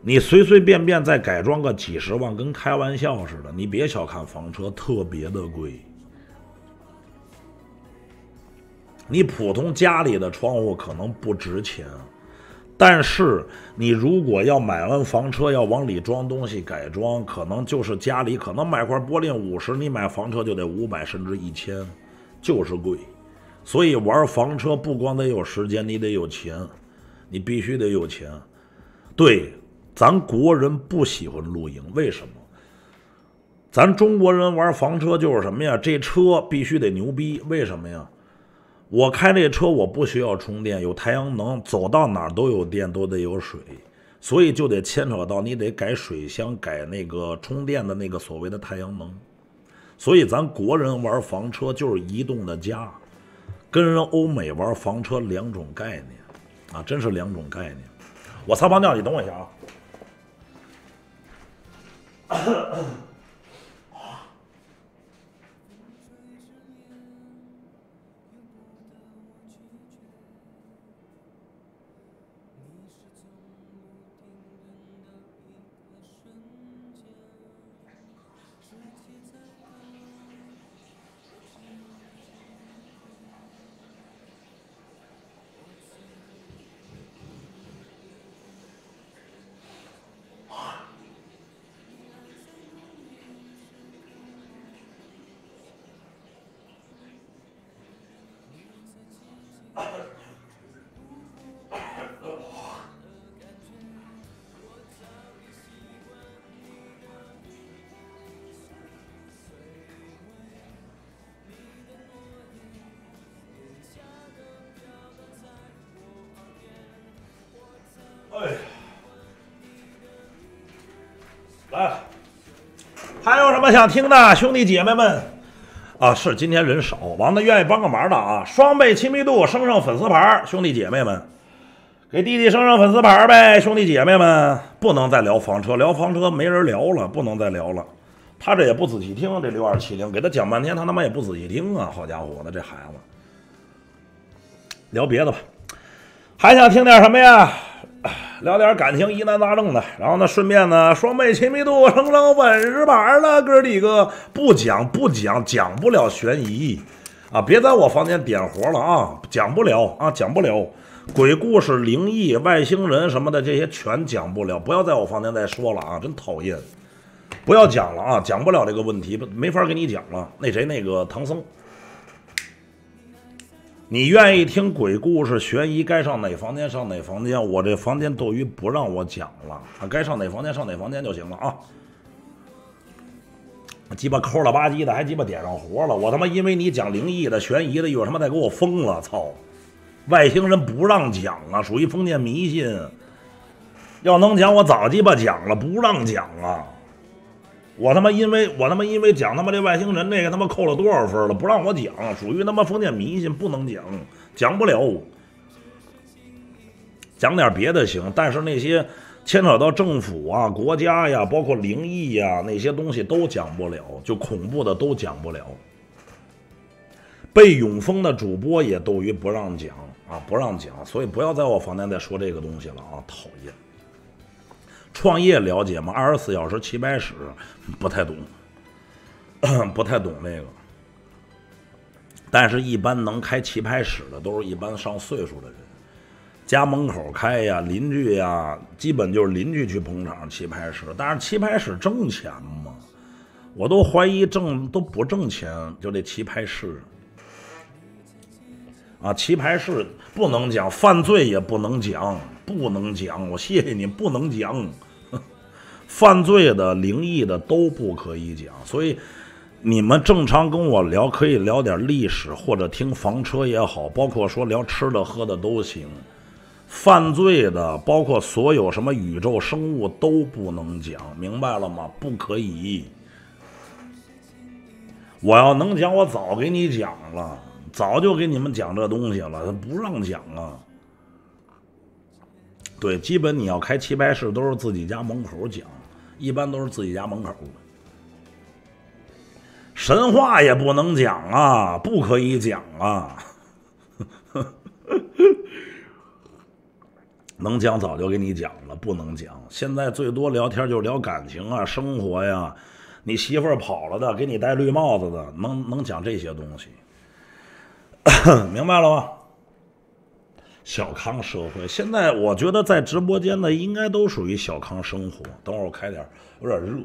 Speaker 1: 你随随便便再改装个几十万，跟开玩笑似的。你别小看房车特别的贵，你普通家里的窗户可能不值钱，但是你如果要买完房车要往里装东西改装，可能就是家里可能买块玻璃五十，你买房车就得五百甚至一千，就是贵。所以玩房车不光得有时间，你得有钱，你必须得有钱。对，咱国人不喜欢露营，为什么？咱中国人玩房车就是什么呀？这车必须得牛逼，为什么呀？我开这车我不需要充电，有太阳能，走到哪都有电，都得有水，所以就得牵扯到你得改水箱，改那个充电的那个所谓的太阳能。所以咱国人玩房车就是移动的家。跟人欧美玩房车两种概念，啊，真是两种概念。我撒泡尿，你等我一下啊。啊，还有什么想听的，兄弟姐妹们？啊，是今天人少，完了愿意帮个忙的啊，双倍亲密度，升上粉丝牌，兄弟姐妹们，给弟弟升上粉丝牌呗，兄弟姐妹们，不能再聊房车，聊房车没人聊了，不能再聊了。他这也不仔细听，这六二七零给他讲半天，他他妈也不仔细听啊，好家伙，的，这孩子，聊别的吧，还想听点什么呀？聊点感情疑难杂症的，然后呢，顺便呢，双倍亲密度升升本事牌了，哥几个不讲不讲，讲不了悬疑啊！别在我房间点活了啊，讲不了啊，讲不了，鬼故事、灵异、外星人什么的这些全讲不了，不要在我房间再说了啊，真讨厌！不要讲了啊，讲不了这个问题，没法跟你讲了。那谁那个唐僧？你愿意听鬼故事、悬疑，该上哪房间上哪房间。我这房间斗鱼不让我讲了，该上哪房间上哪房间就行了啊！鸡巴抠了吧唧的，还鸡巴点上活了。我他妈因为你讲灵异的、悬疑的，一会儿他妈再给我封了。操！外星人不让讲啊，属于封建迷信。要能讲，我早鸡巴讲了。不让讲啊！我他妈因为我他妈因为讲他妈这外星人那个他妈扣了多少分了？不让我讲，属于他妈封建迷信，不能讲，讲不了。讲点别的行，但是那些牵扯到政府啊、国家呀，包括灵异呀那些东西都讲不了，就恐怖的都讲不了。被永封的主播也斗鱼不让讲啊，不让讲，所以不要在我房间再说这个东西了啊，讨厌。创业了解吗？二十四小时棋牌室不太懂，不太懂那个。但是，一般能开棋牌室的都是一般上岁数的人，家门口开呀，邻居呀，基本就是邻居去捧场棋牌室。但是，棋牌室挣钱吗？我都怀疑挣都不挣钱，就那棋牌室。啊，棋牌室不能讲，犯罪也不能讲，不能讲。我谢谢你，不能讲。犯罪的、灵异的都不可以讲，所以你们正常跟我聊，可以聊点历史或者听房车也好，包括说聊吃的喝的都行。犯罪的，包括所有什么宇宙生物都不能讲，明白了吗？不可以。我要能讲，我早给你讲了，早就给你们讲这东西了。他不让讲啊。对，基本你要开棋牌室，都是自己家门口讲。一般都是自己家门口的，神话也不能讲啊，不可以讲啊，能讲早就给你讲了，不能讲。现在最多聊天就聊感情啊，生活呀，你媳妇儿跑了的，给你戴绿帽子的，能能讲这些东西，明白了吗？小康社会，现在我觉得在直播间的应该都属于小康生活。等会儿我开点，有点热。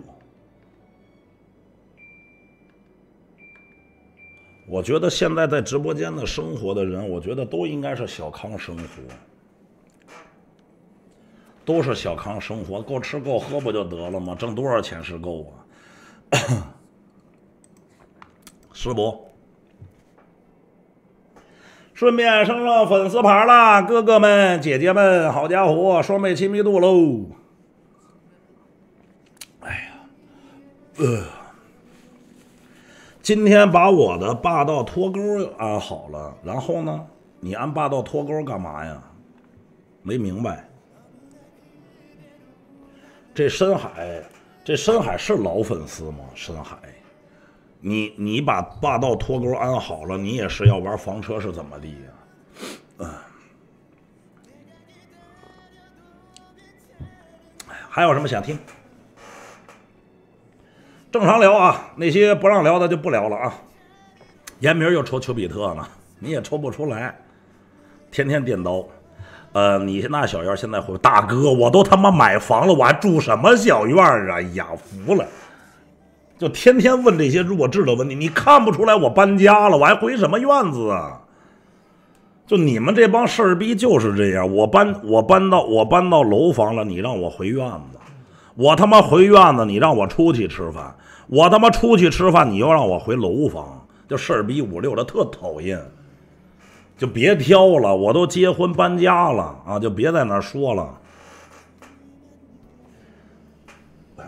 Speaker 1: 我觉得现在在直播间的生活的人，我觉得都应该是小康生活，都是小康生活，够吃够喝不就得了吗？挣多少钱是够啊？师伯。顺便升上粉丝牌啦，哥哥们、姐姐们，好家伙，双倍亲密度喽！哎呀，呃，今天把我的霸道脱钩安好了，然后呢？你安霸道脱钩干嘛呀？没明白。这深海，这深海是老粉丝吗？深海。你你把霸道脱钩安好了，你也是要玩房车是怎么地呀？嗯，还有什么想听？正常聊啊，那些不让聊的就不聊了啊。严明又抽丘比特了，你也抽不出来，天天电刀。呃，你那小院现在会大哥，我都他妈买房了，我还住什么小院啊？哎呀，服了。就天天问这些，弱智的问题，你看不出来我搬家了，我还回什么院子啊？就你们这帮事儿逼就是这样，我搬我搬到我搬到楼房了，你让我回院子，我他妈回院子，你让我出去吃饭，我他妈出去吃饭，你又让我回楼房，就事儿逼五六的特讨厌，就别挑了，我都结婚搬家了啊，就别在那儿说了。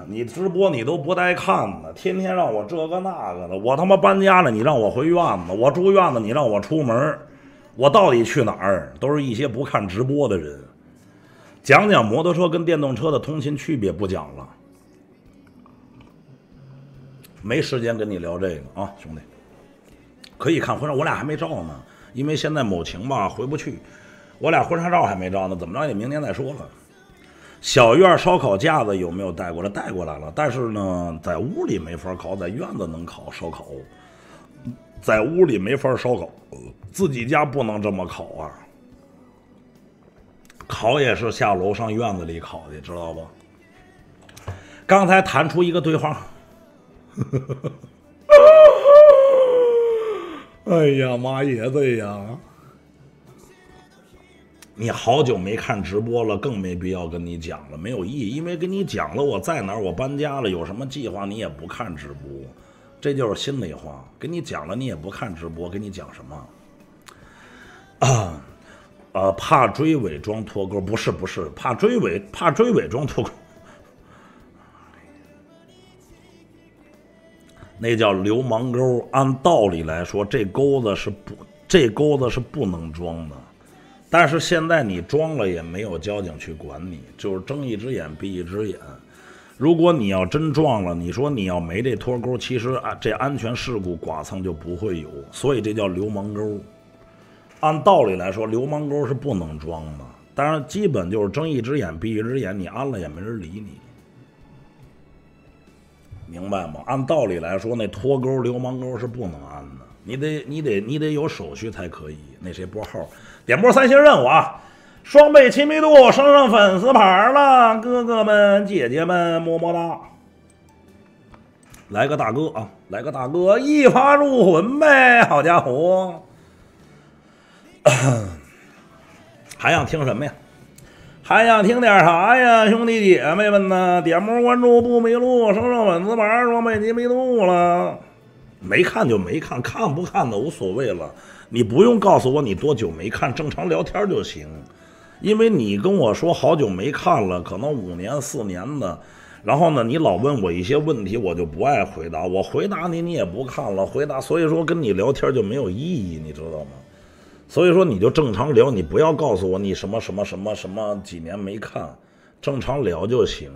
Speaker 1: 你直播你都不带看的，天天让我这个那个的，我他妈搬家了，你让我回院子，我住院子，你让我出门，我到底去哪儿？都是一些不看直播的人，讲讲摩托车跟电动车的通勤区别不讲了，没时间跟你聊这个啊，兄弟。可以看婚纱，我俩还没照呢，因为现在某情吧回不去，我俩婚纱照还没照呢，怎么着也明年再说了。小院烧烤架子有没有带过来？带过来了，但是呢，在屋里没法烤，在院子能烤烧烤，在屋里没法烧烤，自己家不能这么烤啊！烤也是下楼上院子里烤的，知道不？刚才弹出一个对话，哎呀，妈爷子呀！你好久没看直播了，更没必要跟你讲了，没有意义。因为跟你讲了，我在哪，我搬家了，有什么计划，你也不看直播，这就是心里话。跟你讲了，你也不看直播，跟你讲什么？呃，怕追尾装脱钩，不是不是，怕追尾，怕追尾装脱钩，那叫流氓钩。按道理来说，这钩子是不，这钩子是不能装的。但是现在你装了也没有交警去管你，就是睁一只眼闭一只眼。如果你要真撞了，你说你要没这脱钩，其实啊这安全事故剐蹭就不会有。所以这叫流氓钩。按道理来说，流氓钩是不能装的。当然基本就是睁一只眼闭一只眼，你安了也没人理你，明白吗？按道理来说，那脱钩、流氓钩是不能安的。你得、你得、你得有手续才可以。那谁拨号？点播三星任务啊，双倍亲密度升上粉丝牌了，哥哥们姐姐们么么哒！来个大哥啊，来个大哥，一发入魂呗！好家伙，还想听什么呀？还想听点啥呀，兄弟姐妹们呢？点播关注不迷路，升上粉丝牌，双倍亲密度了。没看就没看，看不看的无所谓了。你不用告诉我你多久没看，正常聊天就行，因为你跟我说好久没看了，可能五年、四年的，然后呢，你老问我一些问题，我就不爱回答，我回答你，你也不看了，回答，所以说跟你聊天就没有意义，你知道吗？所以说你就正常聊，你不要告诉我你什么什么什么什么几年没看，正常聊就行，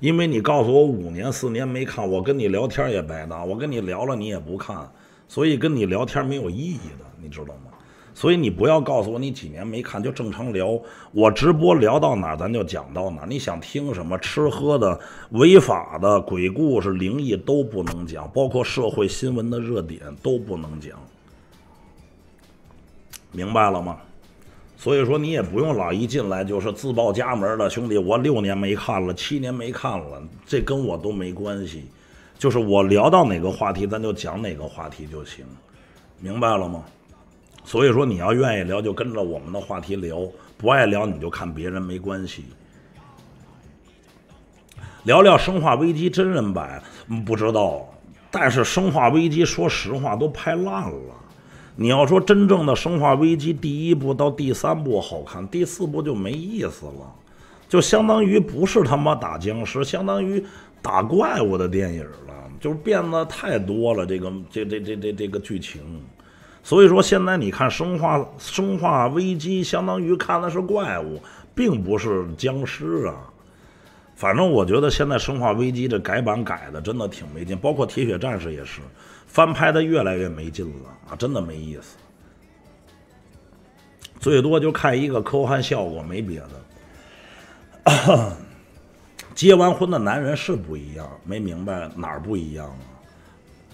Speaker 1: 因为你告诉我五年四年没看，我跟你聊天也白搭，我跟你聊了你也不看，所以跟你聊天没有意义的。你知道吗？所以你不要告诉我你几年没看，就正常聊。我直播聊到哪，咱就讲到哪。你想听什么吃喝的、违法的、鬼故事、灵异都不能讲，包括社会新闻的热点都不能讲，明白了吗？所以说你也不用老一进来就是自报家门的兄弟，我六年没看了，七年没看了，这跟我都没关系。就是我聊到哪个话题，咱就讲哪个话题就行，明白了吗？所以说，你要愿意聊就跟着我们的话题聊，不爱聊你就看别人没关系。聊聊《生化危机》真人版，不知道。但是《生化危机》说实话都拍烂了。你要说真正的《生化危机》第一部到第三部好看，第四部就没意思了，就相当于不是他妈打僵尸，相当于打怪物的电影了，就是变得太多了。这个这这这这这个剧情。所以说，现在你看《生化生化危机》，相当于看的是怪物，并不是僵尸啊。反正我觉得现在《生化危机》这改版改的真的挺没劲，包括《铁血战士》也是，翻拍的越来越没劲了啊，真的没意思。最多就看一个科幻效果，没别的。结完婚的男人是不一样，没明白哪儿不一样啊？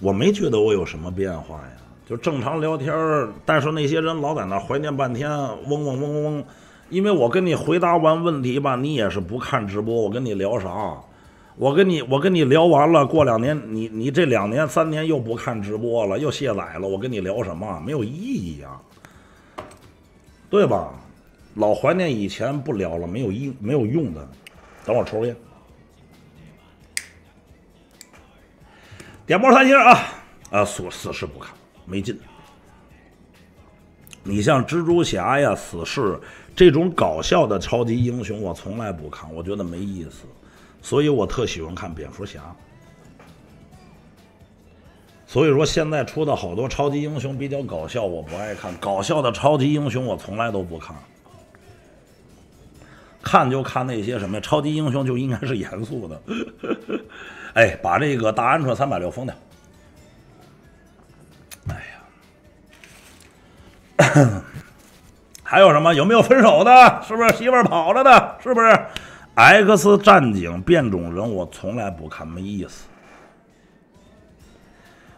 Speaker 1: 我没觉得我有什么变化呀。就正常聊天儿，但是那些人老在那怀念半天，嗡嗡嗡嗡嗡。因为我跟你回答完问题吧，你也是不看直播，我跟你聊啥？我跟你我跟你聊完了，过两年你你这两年三年又不看直播了，又卸载了，我跟你聊什么？没有意义啊，对吧？老怀念以前不聊了，没有意没有用的。等我抽烟，点波三星啊啊，死死是不看。没劲。你像蜘蛛侠呀、死侍这种搞笑的超级英雄，我从来不看，我觉得没意思。所以我特喜欢看蝙蝠侠。所以说，现在出的好多超级英雄比较搞笑，我不爱看。搞笑的超级英雄我从来都不看，看就看那些什么超级英雄，就应该是严肃的。哎，把这个大鹌鹑三百六封掉。哎呀，还有什么？有没有分手的？是不是媳妇儿跑了的？是不是？X 战警变种人我从来不看，没意思。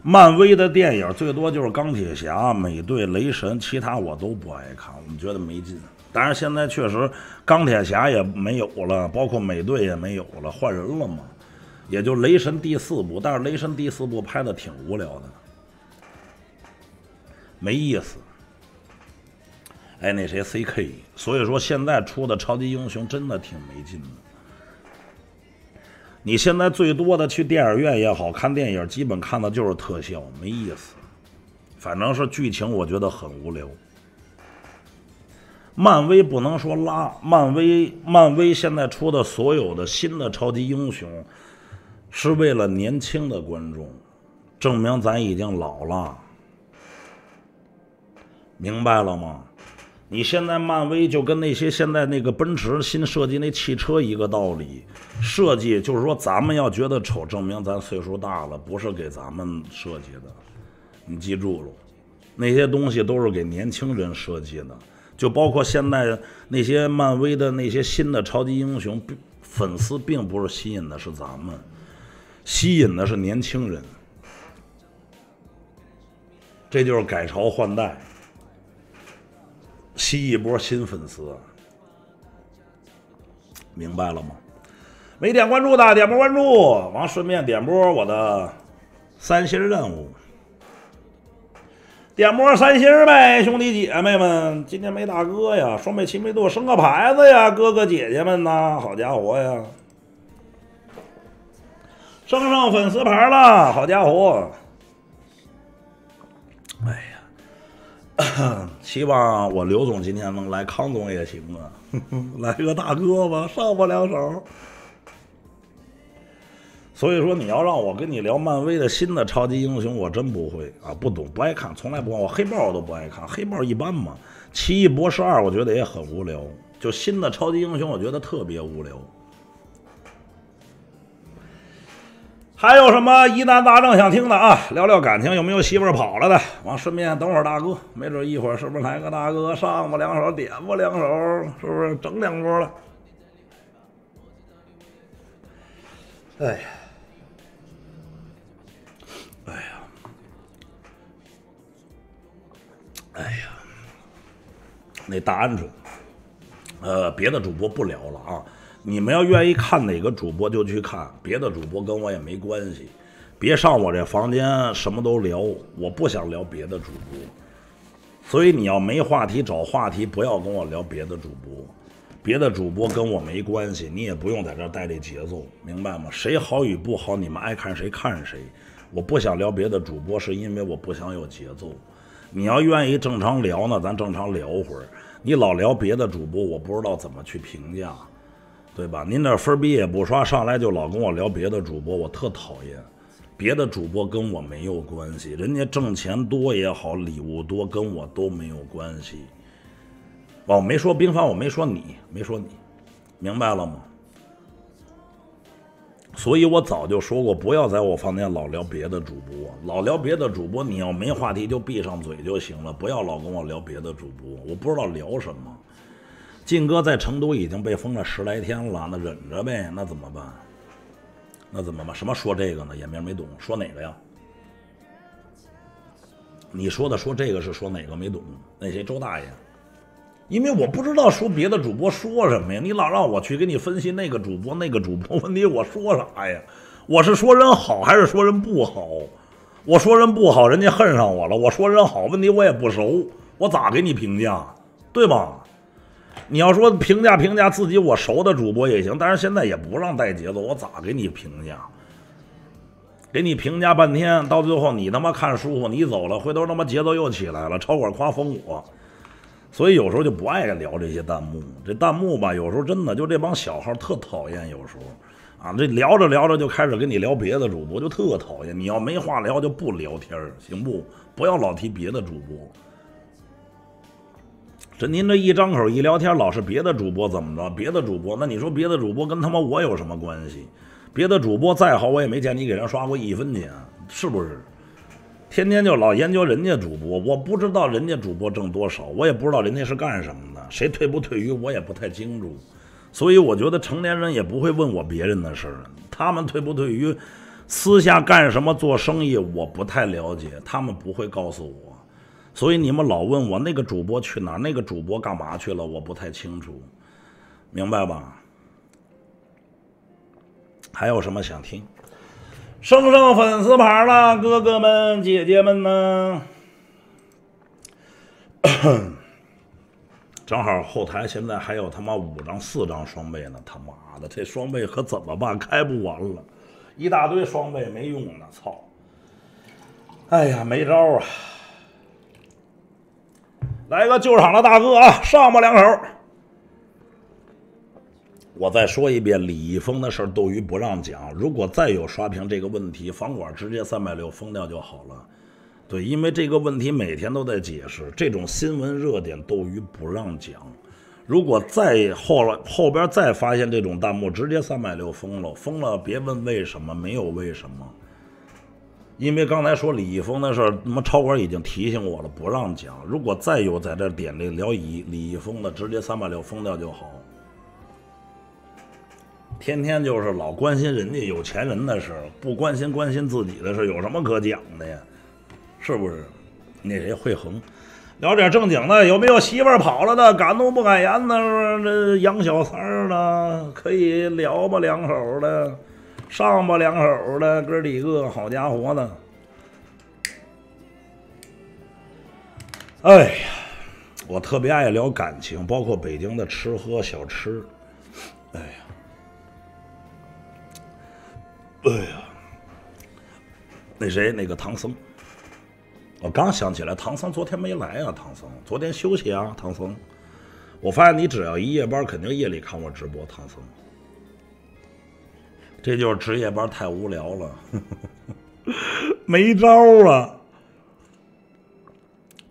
Speaker 1: 漫威的电影最多就是钢铁侠、美队、雷神，其他我都不爱看，我们觉得没劲。但是现在确实钢铁侠也没有了，包括美队也没有了，换人了嘛，也就雷神第四部。但是雷神第四部拍的挺无聊的。没意思，哎，那谁 C K，所以说现在出的超级英雄真的挺没劲的。你现在最多的去电影院也好看电影，基本看的就是特效，没意思。反正是剧情，我觉得很无聊。漫威不能说拉，漫威漫威现在出的所有的新的超级英雄，是为了年轻的观众，证明咱已经老了。明白了吗？你现在漫威就跟那些现在那个奔驰新设计那汽车一个道理，设计就是说咱们要觉得丑，证明咱岁数大了，不是给咱们设计的。你记住了，那些东西都是给年轻人设计的，就包括现在那些漫威的那些新的超级英雄，粉丝并不是吸引的是咱们，吸引的是年轻人，这就是改朝换代。吸一波新粉丝，明白了吗？没点关注的点波关注，完顺便点波我的三星任务，点波三星呗，兄弟姐妹们，今天没大哥呀，双倍亲密度升个牌子呀，哥哥姐姐们呐，好家伙呀，升上粉丝牌了，好家伙，哎。希望我刘总今天能来，康总也行啊，来个大哥吧，上不了手。所以说，你要让我跟你聊漫威的新的超级英雄，我真不会啊，不懂，不爱看，从来不看。我黑豹我都不爱看，黑豹一般嘛。奇异博士二我觉得也很无聊，就新的超级英雄我觉得特别无聊。还有什么疑难杂症想听的啊？聊聊感情，有没有媳妇跑了的？往顺便等会儿大哥，没准一会儿是不是来个大哥上我两手，点我两手，是不是整两波了？哎呀，哎呀，哎呀，那答案卓，呃，别的主播不聊了啊。你们要愿意看哪个主播就去看，别的主播跟我也没关系，别上我这房间什么都聊，我不想聊别的主播。所以你要没话题找话题，不要跟我聊别的主播，别的主播跟我没关系，你也不用在这带这节奏，明白吗？谁好与不好，你们爱看谁看谁，我不想聊别的主播，是因为我不想有节奏。你要愿意正常聊呢，咱正常聊会儿，你老聊别的主播，我不知道怎么去评价。对吧？您这分逼也不刷，上来就老跟我聊别的主播，我特讨厌。别的主播跟我没有关系，人家挣钱多也好，礼物多跟我都没有关系。我没说兵凡，我没说你，没说你，明白了吗？所以我早就说过，不要在我房间老聊别的主播，老聊别的主播，你要没话题就闭上嘴就行了，不要老跟我聊别的主播，我不知道聊什么。晋哥在成都已经被封了十来天了，那忍着呗。那怎么办？那怎么办？什么说这个呢？眼明没懂，说哪个呀？你说的说这个是说哪个？没懂？那谁？周大爷？因为我不知道说别的主播说什么呀。你老让我去给你分析那个主播，那个主播问题，我说啥呀？我是说人好还是说人不好？我说人不好，人家恨上我了。我说人好，问题我也不熟，我咋给你评价？对吧？你要说评价评价自己我熟的主播也行，但是现在也不让带节奏，我咋给你评价？给你评价半天，到最后你他妈看舒服，你走了，回头他妈节奏又起来了，超管夸疯我。所以有时候就不爱聊这些弹幕，这弹幕吧，有时候真的就这帮小号特讨厌。有时候啊，这聊着聊着就开始跟你聊别的主播，就特讨厌。你要没话聊就不聊天行不？不要老提别的主播。这您这一张口一聊天，老是别的主播怎么着？别的主播，那你说别的主播跟他妈我有什么关系？别的主播再好，我也没见你给人刷过一分钱，是不是？天天就老研究人家主播，我不知道人家主播挣多少，我也不知道人家是干什么的，谁退不退鱼我也不太清楚。所以我觉得成年人也不会问我别人的事儿，他们退不退鱼，私下干什么做生意，我不太了解，他们不会告诉我。所以你们老问我那个主播去哪，那个主播干嘛去了？我不太清楚，明白吧？还有什么想听？升上粉丝牌了，哥哥们、姐姐们呢？正好后台现在还有他妈五张、四张双倍呢，他妈的这双倍可怎么办？开不完了，一大堆双倍没用呢，操！哎呀，没招啊！来个救场的大哥啊，上吧两口。我再说一遍，李易峰的事儿，斗鱼不让讲。如果再有刷屏这个问题，房管直接三百六封掉就好了。对，因为这个问题每天都在解释，这种新闻热点，斗鱼不让讲。如果再后了后边再发现这种弹幕，直接三百六封了，封了别问为什么，没有为什么。因为刚才说李易峰的事儿，他妈超管已经提醒我了，不让讲。如果再有在这点这聊李李易峰的，直接三百六封掉就好。天天就是老关心人家有钱人的事，不关心关心自己的事，有什么可讲的呀？是不是？那谁会恒，聊点正经的，有没有媳妇儿跑了的？敢怒不敢言的，这养小三儿的，可以聊吧两口的。上吧两口的，哥几个，好家伙呢！哎呀，我特别爱聊感情，包括北京的吃喝小吃。哎呀，哎呀，那谁，那个唐僧，我刚想起来，唐僧昨天没来啊！唐僧昨天休息啊！唐僧，我发现你只要一夜班，肯定夜里看我直播。唐僧。这就是值夜班太无聊了，没招了，啊，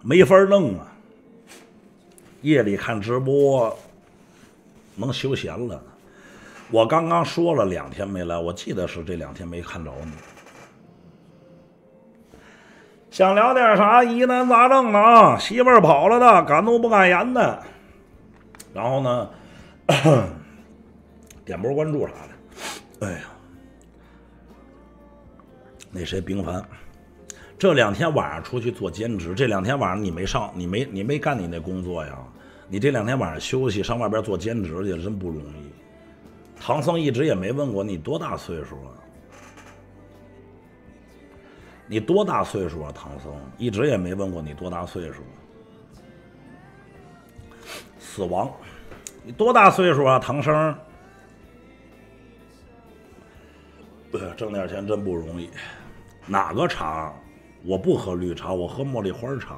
Speaker 1: 没法弄啊。夜里看直播能休闲了。我刚刚说了两天没来，我记得是这两天没看着你。想聊点啥疑难杂症的啊？媳妇儿跑了的，敢怒不敢言的。然后呢，点波关注啥？哎呀，那谁，冰凡，这两天晚上出去做兼职。这两天晚上你没上，你没你没干你那工作呀？你这两天晚上休息上外边做兼职去，真不容易。唐僧一直也没问过你多大岁数啊？你多大岁数啊？唐僧一直也没问过你多大岁数。死亡，你多大岁数啊？唐僧。挣点钱真不容易。哪个茶？我不喝绿茶，我喝茉莉花茶。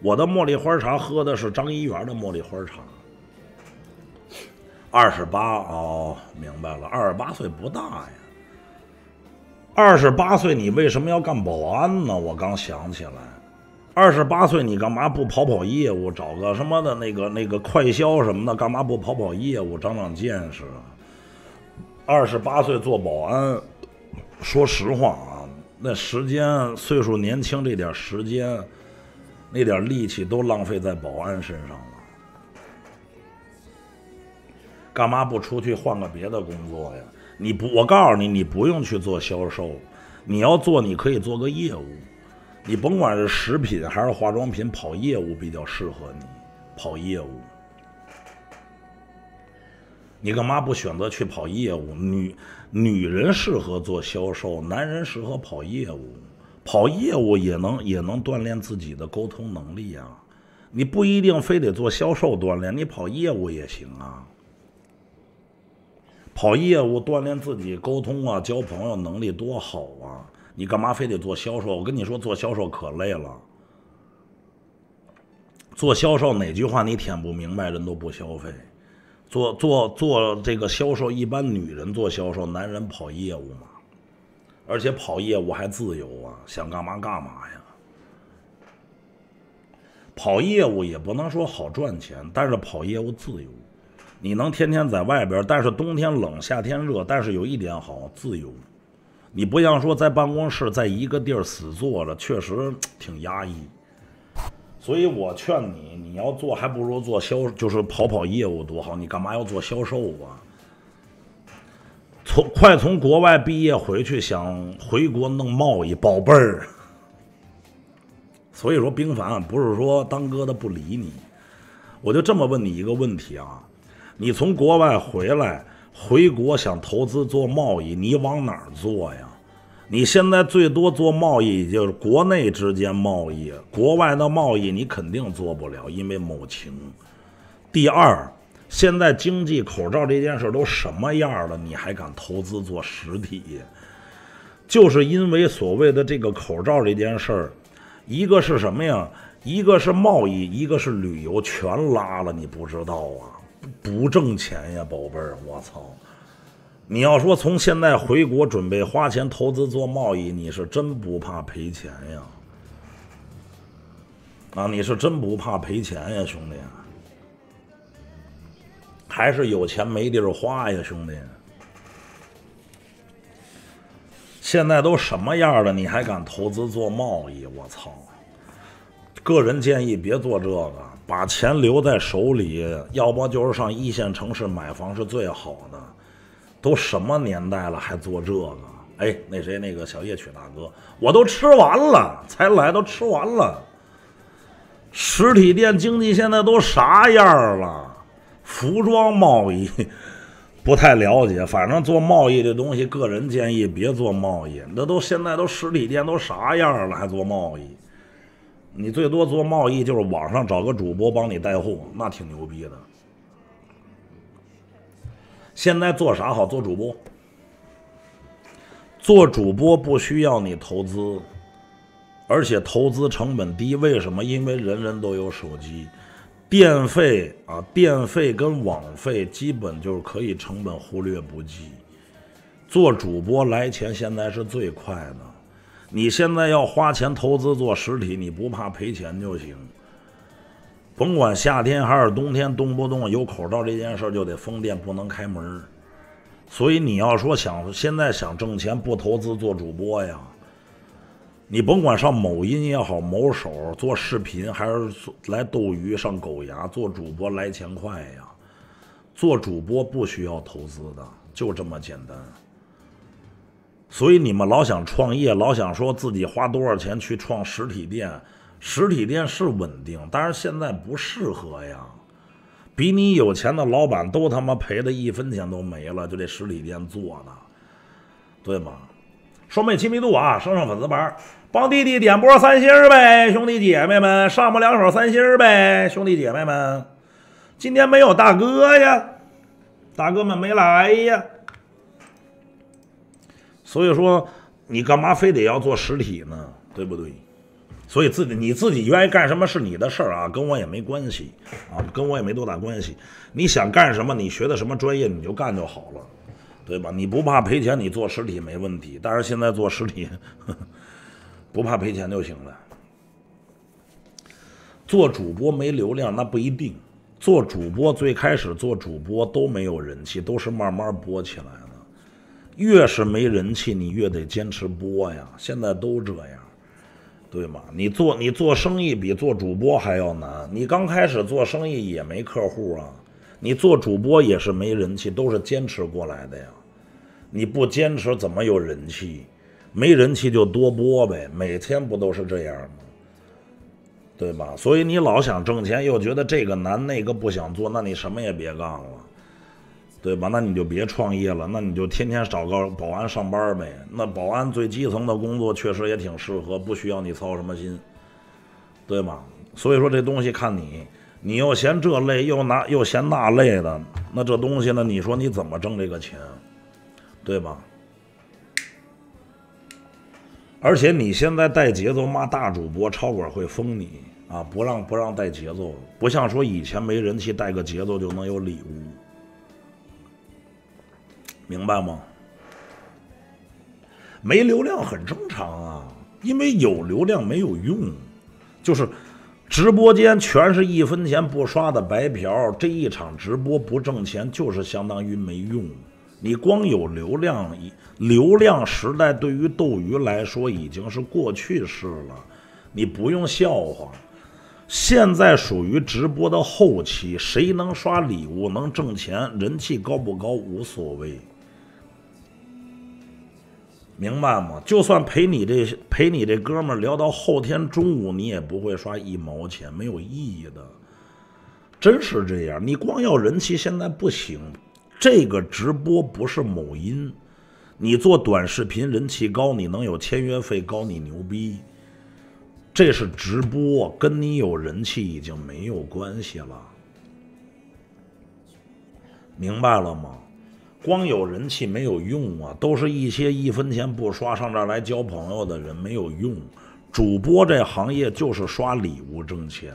Speaker 1: 我的茉莉花茶喝的是张一元的茉莉花茶。二十八哦，明白了，二十八岁不大呀。二十八岁你为什么要干保安呢？我刚想起来，二十八岁你干嘛不跑跑业务，找个什么的那个那个快销什么的，干嘛不跑跑业务，长长见识？二十八岁做保安。说实话啊，那时间岁数年轻这点时间，那点力气都浪费在保安身上了。干嘛不出去换个别的工作呀？你不，我告诉你，你不用去做销售，你要做你可以做个业务，你甭管是食品还是化妆品，跑业务比较适合你。跑业务，你干嘛不选择去跑业务？女。女人适合做销售，男人适合跑业务。跑业务也能也能锻炼自己的沟通能力啊！你不一定非得做销售锻炼，你跑业务也行啊。跑业务锻炼自己沟通啊、交朋友能力多好啊！你干嘛非得做销售？我跟你说，做销售可累了。做销售哪句话你舔不明白，人都不消费。做做做这个销售，一般女人做销售，男人跑业务嘛，而且跑业务还自由啊，想干嘛干嘛呀。跑业务也不能说好赚钱，但是跑业务自由，你能天天在外边但是冬天冷，夏天热，但是有一点好，自由。你不像说在办公室，在一个地儿死坐着，确实挺压抑。所以，我劝你，你要做还不如做销，就是跑跑业务多好，你干嘛要做销售啊？从快从国外毕业回去，想回国弄贸易，宝贝儿。所以说，冰凡不是说当哥的不理你，我就这么问你一个问题啊：你从国外回来，回国想投资做贸易，你往哪儿做呀？你现在最多做贸易，就是国内之间贸易，国外的贸易你肯定做不了，因为某情。第二，现在经济口罩这件事都什么样了？你还敢投资做实体？就是因为所谓的这个口罩这件事儿，一个是什么呀？一个是贸易，一个是旅游，全拉了。你不知道啊？不挣钱呀，宝贝儿！我操！你要说从现在回国准备花钱投资做贸易，你是真不怕赔钱呀？啊，你是真不怕赔钱呀，兄弟？还是有钱没地儿花呀，兄弟？现在都什么样了，你还敢投资做贸易？我操！个人建议别做这个，把钱留在手里，要不就是上一线城市买房是最好的。都什么年代了还做这个？哎，那谁那个小夜曲大哥，我都吃完了才来，都吃完了。实体店经济现在都啥样了？服装贸易 不太了解，反正做贸易的东西，个人建议别做贸易。那都现在都实体店都啥样了，还做贸易？你最多做贸易就是网上找个主播帮你带货，那挺牛逼的。现在做啥好？做主播，做主播不需要你投资，而且投资成本低。为什么？因为人人都有手机，电费啊，电费跟网费基本就是可以成本忽略不计。做主播来钱现在是最快的。你现在要花钱投资做实体，你不怕赔钱就行。甭管夏天还是冬天，动不动有口罩这件事就得封店，不能开门。所以你要说想现在想挣钱不投资做主播呀，你甭管上某音也好，某手做视频还是来斗鱼、上狗牙做主播来钱快呀，做主播不需要投资的，就这么简单。所以你们老想创业，老想说自己花多少钱去创实体店。实体店是稳定，但是现在不适合呀。比你有钱的老板都他妈赔的一分钱都没了，就这实体店做呢，对吗？双倍亲密度啊，升上粉丝牌，帮弟弟点波三星儿呗，兄弟姐妹们上不两手三星儿呗，兄弟姐妹们。今天没有大哥呀，大哥们没来呀。所以说，你干嘛非得要做实体呢？对不对？所以自己你自己愿意干什么是你的事儿啊，跟我也没关系，啊，跟我也没多大关系。你想干什么，你学的什么专业你就干就好了，对吧？你不怕赔钱，你做实体没问题。但是现在做实体不怕赔钱就行了。做主播没流量那不一定，做主播最开始做主播都没有人气，都是慢慢播起来的。越是没人气，你越得坚持播呀，现在都这样。对吗？你做你做生意比做主播还要难。你刚开始做生意也没客户啊，你做主播也是没人气，都是坚持过来的呀。你不坚持怎么有人气？没人气就多播呗，每天不都是这样吗？对吧？所以你老想挣钱，又觉得这个难那个不想做，那你什么也别干了。对吧？那你就别创业了，那你就天天找个保安上班呗。那保安最基层的工作确实也挺适合，不需要你操什么心，对吗？所以说这东西看你，你又嫌这累，又拿又嫌那累的，那这东西呢？你说你怎么挣这个钱，对吧？而且你现在带节奏骂大主播，超管会封你啊，不让不让带节奏，不像说以前没人气，带个节奏就能有礼物。明白吗？没流量很正常啊，因为有流量没有用，就是直播间全是一分钱不刷的白嫖，这一场直播不挣钱就是相当于没用。你光有流量，流量时代对于斗鱼来说已经是过去式了，你不用笑话。现在属于直播的后期，谁能刷礼物能挣钱，人气高不高无所谓。明白吗？就算陪你这陪你这哥们聊到后天中午，你也不会刷一毛钱，没有意义的，真是这样。你光要人气，现在不行。这个直播不是某音，你做短视频人气高，你能有签约费高，你牛逼。这是直播，跟你有人气已经没有关系了，明白了吗？光有人气没有用啊，都是一些一分钱不刷上这儿来交朋友的人没有用。主播这行业就是刷礼物挣钱，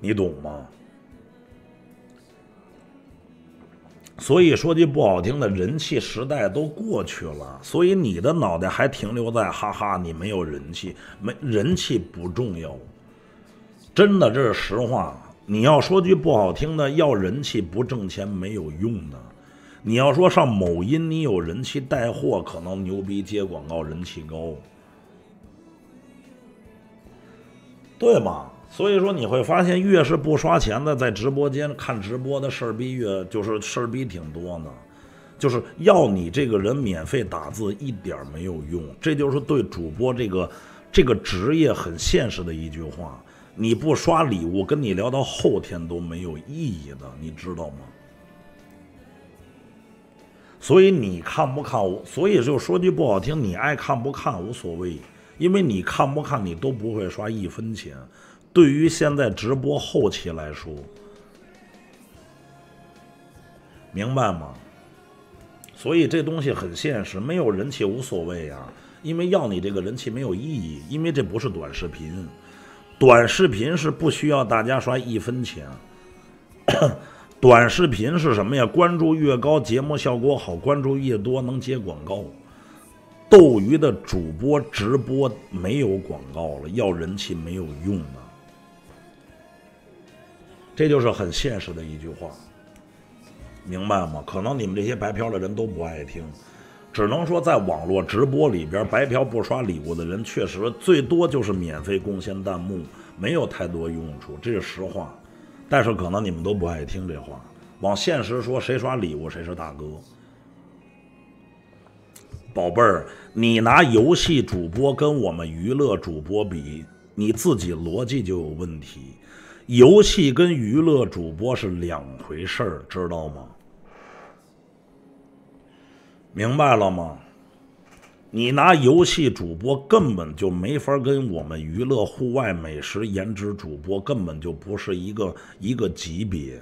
Speaker 1: 你懂吗？所以说句不好听的，人气时代都过去了，所以你的脑袋还停留在哈哈，你没有人气，没人气不重要。真的这是实话，你要说句不好听的，要人气不挣钱没有用的。你要说上某音，你有人气带货，可能牛逼接广告，人气高，对吗？所以说你会发现，越是不刷钱的，在直播间看直播的事儿逼越就是事儿逼挺多呢。就是要你这个人免费打字一点没有用，这就是对主播这个这个职业很现实的一句话。你不刷礼物，跟你聊到后天都没有意义的，你知道吗？所以你看不看？所以就说句不好听，你爱看不看无所谓，因为你看不看你都不会刷一分钱。对于现在直播后期来说，明白吗？所以这东西很现实，没有人气无所谓啊，因为要你这个人气没有意义，因为这不是短视频，短视频是不需要大家刷一分钱。短视频是什么呀？关注越高，节目效果好；关注越多，能接广告。斗鱼的主播直播没有广告了，要人气没有用啊！这就是很现实的一句话，明白吗？可能你们这些白嫖的人都不爱听，只能说在网络直播里边，白嫖不刷礼物的人，确实最多就是免费贡献弹幕，没有太多用处，这是实话。但是可能你们都不爱听这话，往现实说，谁刷礼物谁是大哥。宝贝儿，你拿游戏主播跟我们娱乐主播比，你自己逻辑就有问题。游戏跟娱乐主播是两回事儿，知道吗？明白了吗？你拿游戏主播根本就没法跟我们娱乐、户外、美食、颜值主播根本就不是一个一个级别，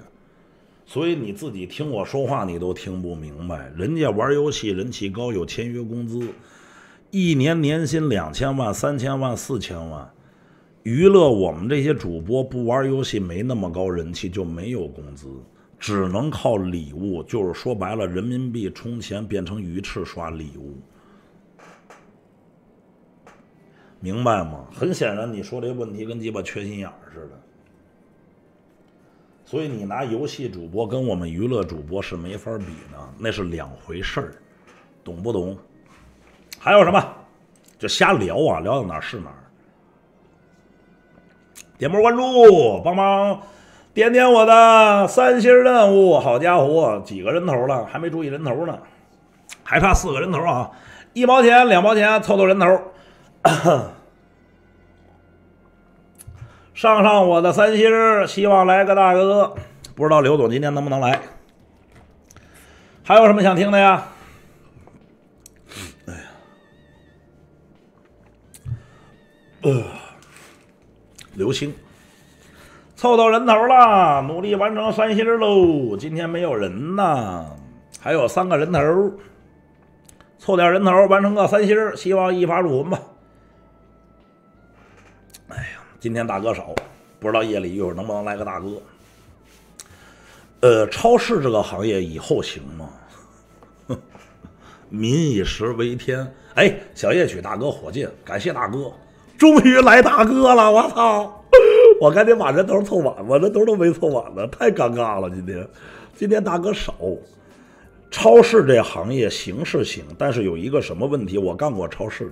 Speaker 1: 所以你自己听我说话你都听不明白。人家玩游戏人气高，有签约工资，一年年薪两千万、三千万、四千万。娱乐我们这些主播不玩游戏没那么高人气就没有工资，只能靠礼物，就是说白了，人民币充钱变成鱼翅刷礼物。明白吗？很显然，你说这问题跟鸡巴缺心眼儿似的。所以你拿游戏主播跟我们娱乐主播是没法比呢，那是两回事儿，懂不懂？还有什么？就瞎聊啊，聊到哪儿是哪儿。点波关注，帮忙点点我的三星任务。好家伙，几个人头了，还没注意人头呢，还差四个人头啊！一毛钱、两毛钱，凑凑人头。上上我的三星，希望来个大哥。不知道刘总今天能不能来？还有什么想听的呀？哎呀，呃，刘青，凑到人头了，努力完成三星喽。今天没有人呐，还有三个人头，凑点人头完成个三星，希望一发入魂吧。今天大哥少，不知道夜里一会儿能不能来个大哥。呃，超市这个行业以后行吗？民以食为天。哎，小夜曲大哥火箭，感谢大哥，终于来大哥了，我操！我赶紧把人头凑满吧，人头都没凑满呢，太尴尬了。今天，今天大哥少，超市这行业行是行，但是有一个什么问题？我干过超市。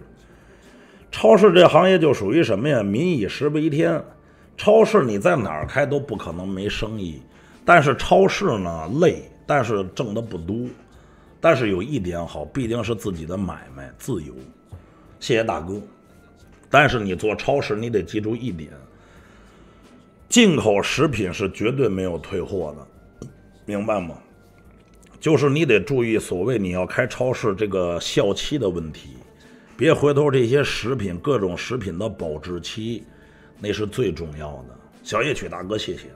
Speaker 1: 超市这行业就属于什么呀？民以食为天，超市你在哪儿开都不可能没生意。但是超市呢累，但是挣的不多，但是有一点好，毕竟是自己的买卖，自由。谢谢大哥。但是你做超市，你得记住一点：进口食品是绝对没有退货的，明白吗？就是你得注意所谓你要开超市这个效期的问题。别回头，这些食品各种食品的保质期，那是最重要的。小夜曲大哥，谢谢，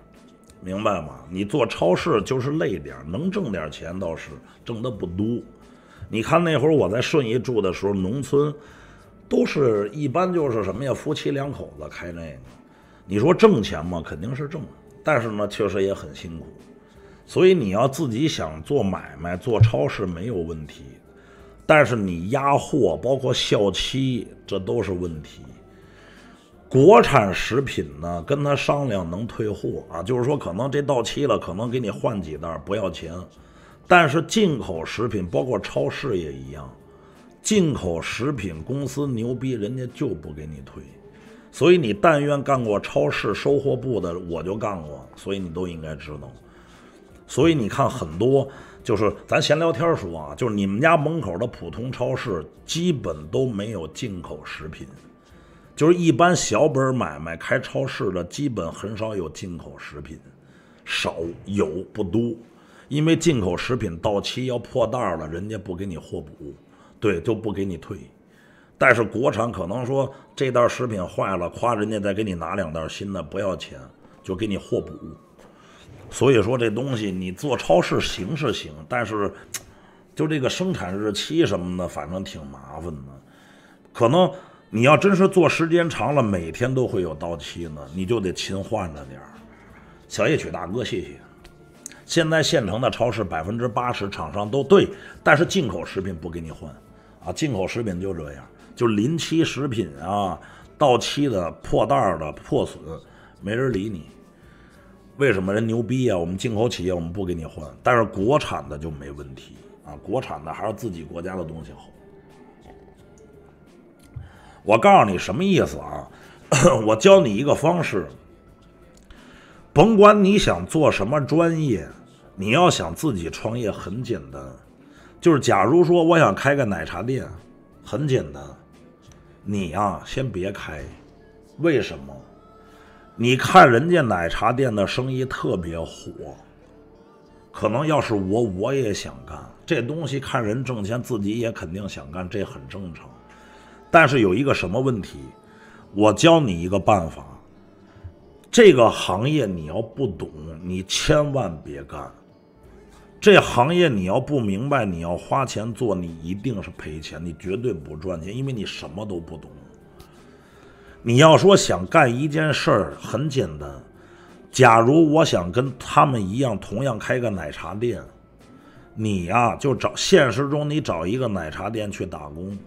Speaker 1: 明白吗？你做超市就是累点，能挣点钱倒是，挣的不多。你看那会儿我在顺义住的时候，农村，都是一般就是什么呀，夫妻两口子开那个。你说挣钱吗？肯定是挣，但是呢，确实也很辛苦。所以你要自己想做买卖，做超市没有问题。但是你压货，包括效期，这都是问题。国产食品呢，跟他商量能退货啊，就是说可能这到期了，可能给你换几袋不要钱。但是进口食品，包括超市也一样，进口食品公司牛逼，人家就不给你退。所以你但愿干过超市收货部的，我就干过，所以你都应该知道。所以你看很多。就是咱闲聊天说啊，就是你们家门口的普通超市基本都没有进口食品，就是一般小本买卖开超市的，基本很少有进口食品，少有不多，因为进口食品到期要破袋了，人家不给你货补，对，就不给你退，但是国产可能说这袋食品坏了，夸人家再给你拿两袋新的，不要钱，就给你货补。所以说这东西你做超市行是行，但是 就这个生产日期什么的，反正挺麻烦的。可能你要真是做时间长了，每天都会有到期呢，你就得勤换着点儿。小夜曲大哥，谢谢。现在县城的超市百分之八十厂商都对，但是进口食品不给你换啊！进口食品就这样，就临期食品啊，到期的、破袋的、破损，没人理你。为什么人牛逼呀？我们进口企业，我们不给你换，但是国产的就没问题啊！国产的还是自己国家的东西好。我告诉你什么意思啊？我教你一个方式，甭管你想做什么专业，你要想自己创业很简单，就是假如说我想开个奶茶店，很简单，你呀先别开，为什么？你看人家奶茶店的生意特别火，可能要是我我也想干这东西。看人挣钱，自己也肯定想干，这很正常。但是有一个什么问题？我教你一个办法：这个行业你要不懂，你千万别干。这行业你要不明白，你要花钱做，你一定是赔钱，你绝对不赚钱，因为你什么都不懂。你要说想干一件事儿很简单，假如我想跟他们一样，同样开个奶茶店，你呀就找现实中你找一个奶茶店去打工，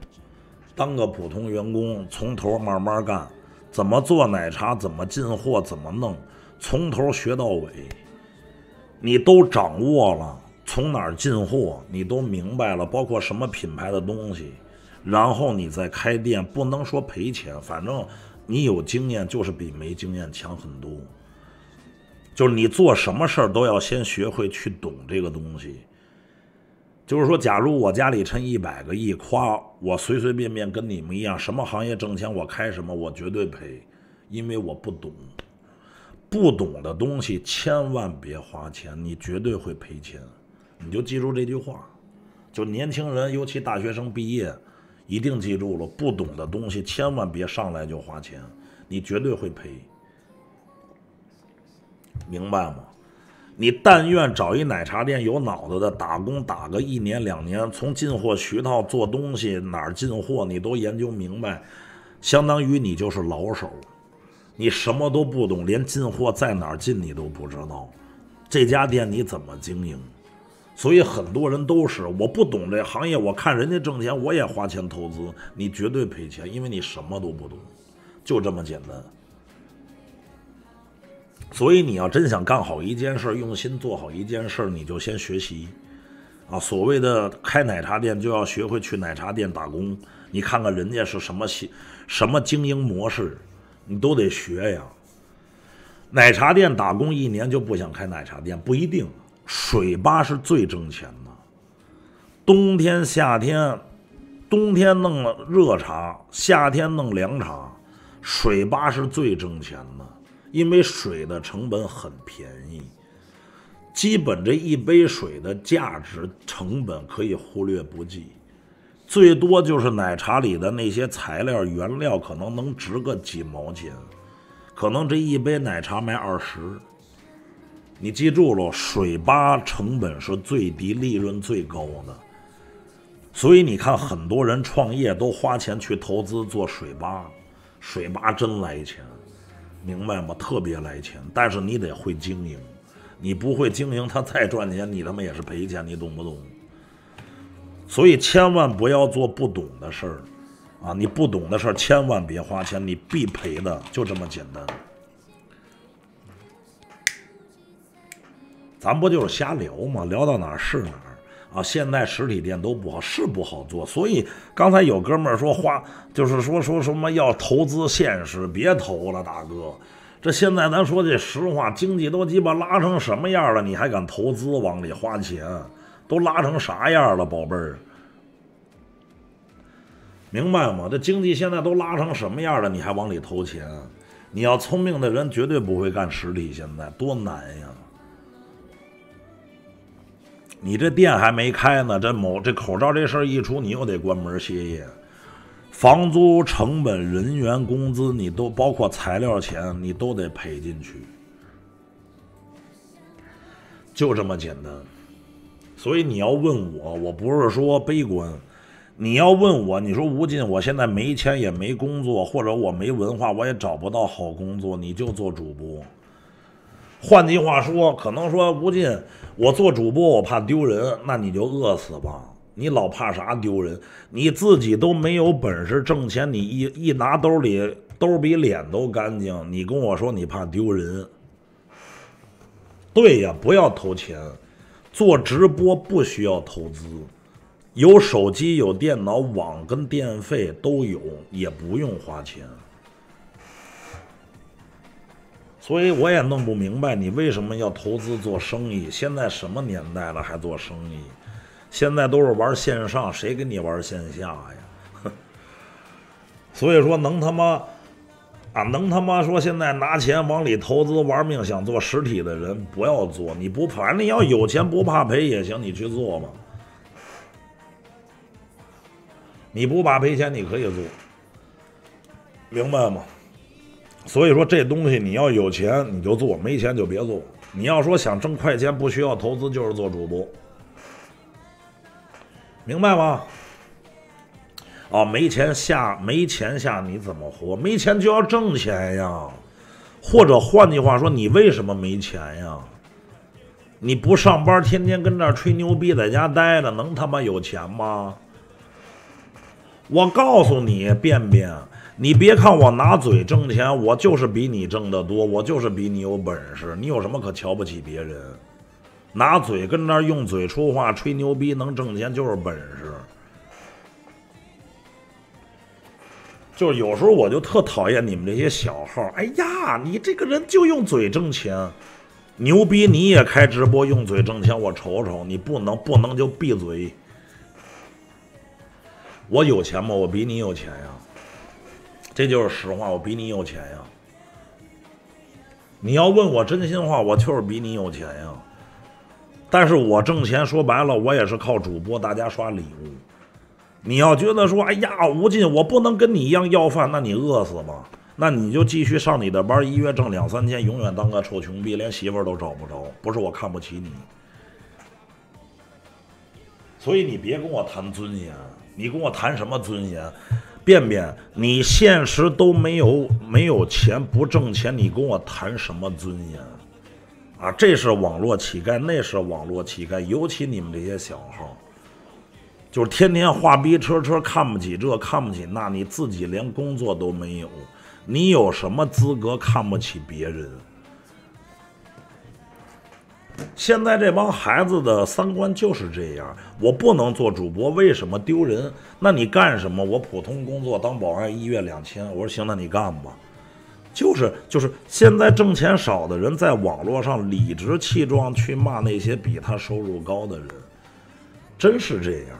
Speaker 1: 当个普通员工，从头慢慢干，怎么做奶茶，怎么进货，怎么弄，从头学到尾，你都掌握了，从哪儿进货你都明白了，包括什么品牌的东西，然后你再开店，不能说赔钱，反正。你有经验就是比没经验强很多，就是你做什么事儿都要先学会去懂这个东西。就是说，假如我家里趁一百个亿夸我，随随便便跟你们一样，什么行业挣钱我开什么，我绝对赔，因为我不懂。不懂的东西千万别花钱，你绝对会赔钱。你就记住这句话，就年轻人，尤其大学生毕业。一定记住了，不懂的东西千万别上来就花钱，你绝对会赔，明白吗？你但愿找一奶茶店有脑子的打工打个一年两年，从进货渠道做东西哪儿进货你都研究明白，相当于你就是老手。你什么都不懂，连进货在哪儿进你都不知道，这家店你怎么经营？所以很多人都是我不懂这行业，我看人家挣钱，我也花钱投资，你绝对赔钱，因为你什么都不懂，就这么简单。所以你要真想干好一件事，用心做好一件事，你就先学习啊。所谓的开奶茶店，就要学会去奶茶店打工。你看看人家是什么系、什么经营模式，你都得学呀。奶茶店打工一年就不想开奶茶店，不一定。水吧是最挣钱的，冬天夏天，冬天弄了热茶，夏天弄凉茶，水吧是最挣钱的，因为水的成本很便宜，基本这一杯水的价值成本可以忽略不计，最多就是奶茶里的那些材料原料可能能值个几毛钱，可能这一杯奶茶卖二十。你记住了，水吧成本是最低，利润最高的。所以你看，很多人创业都花钱去投资做水吧，水吧真来钱，明白吗？特别来钱。但是你得会经营，你不会经营，他再赚钱，你他妈也是赔钱，你懂不懂？所以千万不要做不懂的事儿啊！你不懂的事儿，千万别花钱，你必赔的，就这么简单。咱不就是瞎聊吗？聊到哪儿是哪儿啊！现在实体店都不好，是不好做。所以刚才有哥们儿说花，就是说说什么要投资现实，别投了，大哥。这现在咱说句实话，经济都鸡巴拉成什么样了，你还敢投资往里花钱？都拉成啥样了，宝贝儿？明白吗？这经济现在都拉成什么样了，你还往里投钱？你要聪明的人绝对不会干实体，现在多难呀！你这店还没开呢，这某这口罩这事儿一出，你又得关门歇业，房租成本、人员工资，你都包括材料钱，你都得赔进去，就这么简单。所以你要问我，我不是说悲观。你要问我，你说吴进，我现在没钱也没工作，或者我没文化，我也找不到好工作，你就做主播。换句话说，可能说吴进，我做主播我怕丢人，那你就饿死吧！你老怕啥丢人？你自己都没有本事挣钱，你一一拿兜里兜比脸都干净，你跟我说你怕丢人？对呀，不要投钱，做直播不需要投资，有手机有电脑，网跟电费都有，也不用花钱。所以我也弄不明白你为什么要投资做生意？现在什么年代了还做生意？现在都是玩线上，谁跟你玩线下呀？所以说能他妈啊能他妈说现在拿钱往里投资玩命想做实体的人不要做，你不怕，你要有钱不怕赔也行，你去做嘛。你不怕赔钱你可以做，明白吗？所以说这东西你要有钱你就做，没钱就别做。你要说想挣快钱不需要投资，就是做主播，明白吗？哦，没钱下没钱下你怎么活？没钱就要挣钱呀！或者换句话说，你为什么没钱呀？你不上班，天天跟那吹牛逼，在家待着，能他妈有钱吗？我告诉你，便便。你别看我拿嘴挣钱，我就是比你挣得多，我就是比你有本事。你有什么可瞧不起别人？拿嘴跟那儿用嘴说话、吹牛逼，能挣钱就是本事。就是有时候我就特讨厌你们这些小号。哎呀，你这个人就用嘴挣钱，牛逼你也开直播用嘴挣钱，我瞅瞅你不能不能就闭嘴。我有钱吗？我比你有钱呀。这就是实话，我比你有钱呀。你要问我真心话，我就是比你有钱呀。但是我挣钱说白了，我也是靠主播大家刷礼物。你要觉得说，哎呀，无尽，我不能跟你一样要饭，那你饿死吧。那你就继续上你的班，一月挣两三千，永远当个臭穷逼，连媳妇儿都找不着。不是我看不起你，所以你别跟我谈尊严，你跟我谈什么尊严？便便，你现实都没有，没有钱，不挣钱，你跟我谈什么尊严？啊，这是网络乞丐，那是网络乞丐，尤其你们这些小号，就是天天画逼车车，看不起这，看不起那，你自己连工作都没有，你有什么资格看不起别人？现在这帮孩子的三观就是这样，我不能做主播，为什么丢人？那你干什么？我普通工作当保安，一月两千。我说行，那你干吧。就是就是，现在挣钱少的人在网络上理直气壮去骂那些比他收入高的人，真是这样，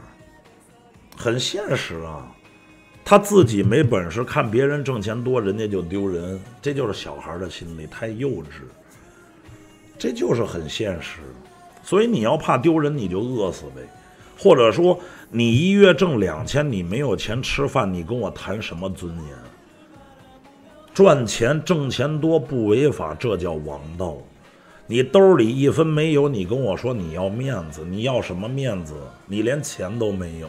Speaker 1: 很现实啊。他自己没本事，看别人挣钱多，人家就丢人，这就是小孩的心理，太幼稚。这就是很现实，所以你要怕丢人，你就饿死呗，或者说你一月挣两千，你没有钱吃饭，你跟我谈什么尊严？赚钱、挣钱多不违法，这叫王道。你兜里一分没有，你跟我说你要面子，你要什么面子？你连钱都没有。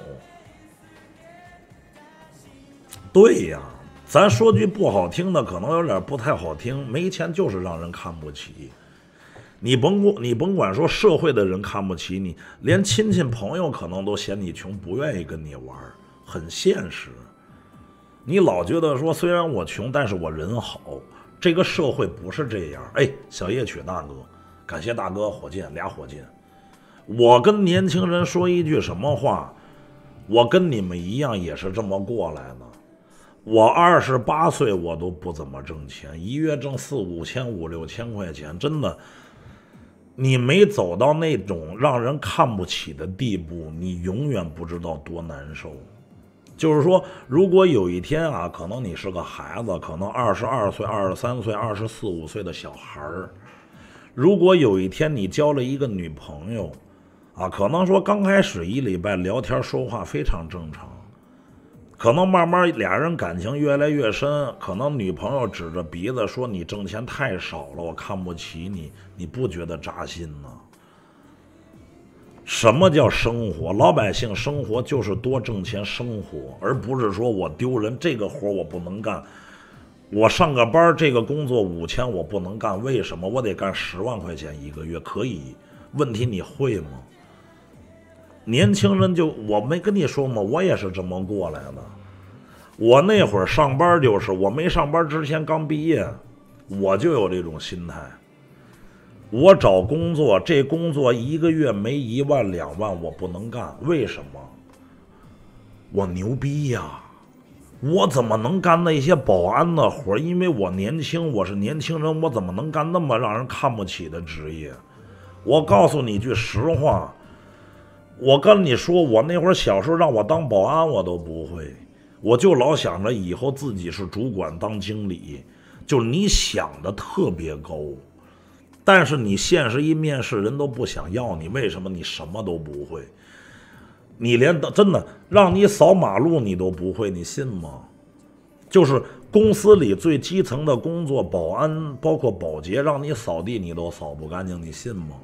Speaker 1: 对呀，咱说句不好听的，可能有点不太好听，没钱就是让人看不起。你甭管你甭管说社会的人看不起你，连亲戚朋友可能都嫌你穷，不愿意跟你玩，很现实。你老觉得说虽然我穷，但是我人好，这个社会不是这样。哎，小夜曲大哥，感谢大哥，火箭俩火箭。我跟年轻人说一句什么话？我跟你们一样，也是这么过来的。我二十八岁，我都不怎么挣钱，一月挣四五千、五六千块钱，真的。你没走到那种让人看不起的地步，你永远不知道多难受。就是说，如果有一天啊，可能你是个孩子，可能二十二岁、二十三岁、二十四五岁的小孩儿，如果有一天你交了一个女朋友，啊，可能说刚开始一礼拜聊天说话非常正常。可能慢慢俩人感情越来越深，可能女朋友指着鼻子说你挣钱太少了，我看不起你，你不觉得扎心吗？什么叫生活？老百姓生活就是多挣钱生活，而不是说我丢人，这个活我不能干，我上个班这个工作五千我不能干，为什么？我得干十万块钱一个月可以？问题你会吗？年轻人就我没跟你说吗？我也是这么过来的。我那会儿上班就是我没上班之前刚毕业，我就有这种心态。我找工作，这工作一个月没一万两万我不能干。为什么？我牛逼呀！我怎么能干那些保安的活？因为我年轻，我是年轻人，我怎么能干那么让人看不起的职业？我告诉你句实话。我跟你说，我那会儿小时候让我当保安，我都不会。我就老想着以后自己是主管当经理，就你想的特别高，但是你现实一面试，人都不想要你。为什么？你什么都不会，你连真的让你扫马路你都不会，你信吗？就是公司里最基层的工作，保安包括保洁，让你扫地你都扫不干净，你信吗？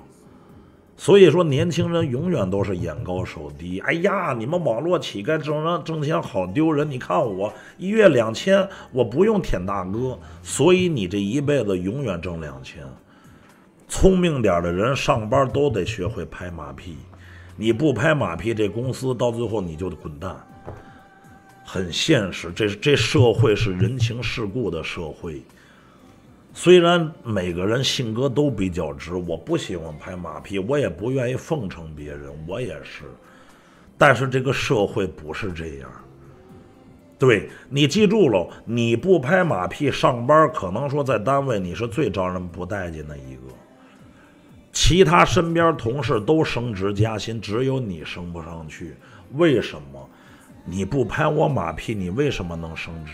Speaker 1: 所以说，年轻人永远都是眼高手低。哎呀，你们网络乞丐挣挣钱好丢人。你看我一月两千，我不用舔大哥，所以你这一辈子永远挣两千。聪明点的人上班都得学会拍马屁，你不拍马屁，这公司到最后你就得滚蛋。很现实，这这社会是人情世故的社会。虽然每个人性格都比较直，我不喜欢拍马屁，我也不愿意奉承别人，我也是。但是这个社会不是这样，对你记住喽，你不拍马屁，上班可能说在单位你是最招人不待见的一个，其他身边同事都升职加薪，只有你升不上去。为什么？你不拍我马屁，你为什么能升职？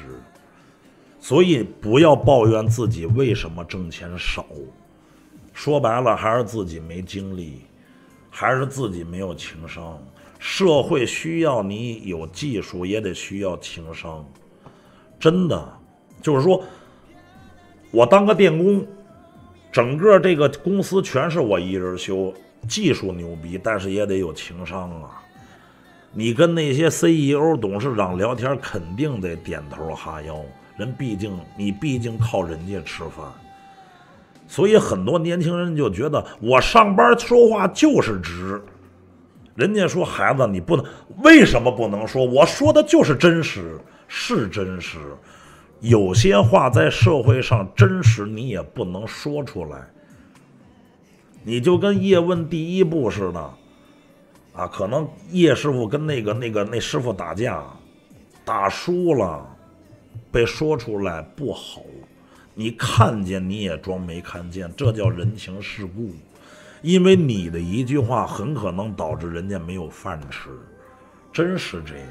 Speaker 1: 所以不要抱怨自己为什么挣钱少，说白了还是自己没精力，还是自己没有情商。社会需要你有技术，也得需要情商。真的，就是说，我当个电工，整个这个公司全是我一人修，技术牛逼，但是也得有情商啊。你跟那些 CEO、董事长聊天，肯定得点头哈腰。人毕竟，你毕竟靠人家吃饭，所以很多年轻人就觉得我上班说话就是直。人家说孩子，你不能为什么不能说？我说的就是真实，是真实。有些话在社会上真实，你也不能说出来。你就跟叶问第一部似的，啊，可能叶师傅跟那个那个那师傅打架，打输了。被说出来不好，你看见你也装没看见，这叫人情世故。因为你的一句话很可能导致人家没有饭吃，真是这样。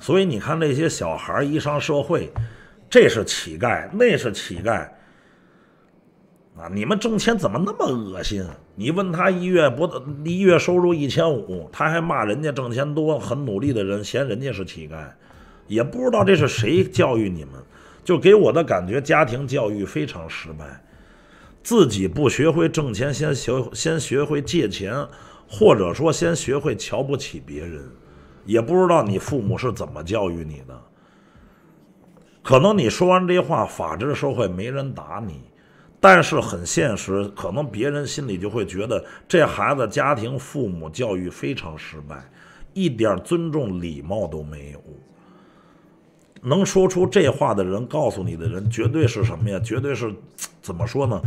Speaker 1: 所以你看那些小孩一上社会，这是乞丐，那是乞丐啊！你们挣钱怎么那么恶心？你问他一月不一月收入一千五，他还骂人家挣钱多、很努力的人，嫌人家是乞丐。也不知道这是谁教育你们，就给我的感觉家庭教育非常失败，自己不学会挣钱，先学先学会借钱，或者说先学会瞧不起别人。也不知道你父母是怎么教育你的。可能你说完这话，法治社会没人打你，但是很现实，可能别人心里就会觉得这孩子家庭父母教育非常失败，一点尊重礼貌都没有。能说出这话的人，告诉你的人，绝对是什么呀？绝对是，怎么说呢？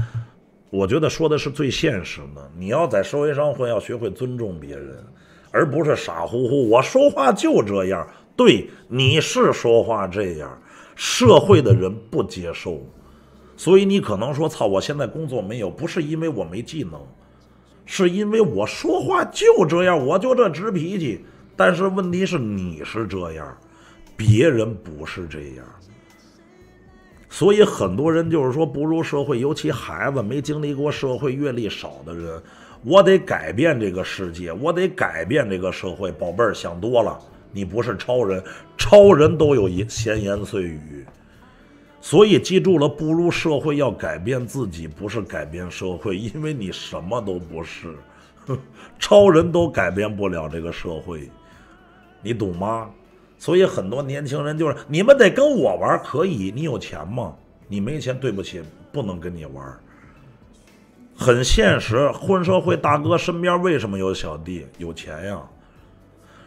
Speaker 1: 我觉得说的是最现实的。你要在社会上混，要学会尊重别人，而不是傻乎乎。我说话就这样，对你是说话这样，社会的人不接受，所以你可能说“操”，我现在工作没有，不是因为我没技能，是因为我说话就这样，我就这直脾气。但是问题是，你是这样。别人不是这样，所以很多人就是说步入社会，尤其孩子没经历过社会、阅历少的人，我得改变这个世界，我得改变这个社会。宝贝儿，想多了，你不是超人，超人都有言、闲言碎语。所以记住了，步入社会要改变自己，不是改变社会，因为你什么都不是，超人都改变不了这个社会，你懂吗？所以很多年轻人就是你们得跟我玩，可以？你有钱吗？你没钱，对不起，不能跟你玩。很现实，混社会大哥身边为什么有小弟？有钱呀！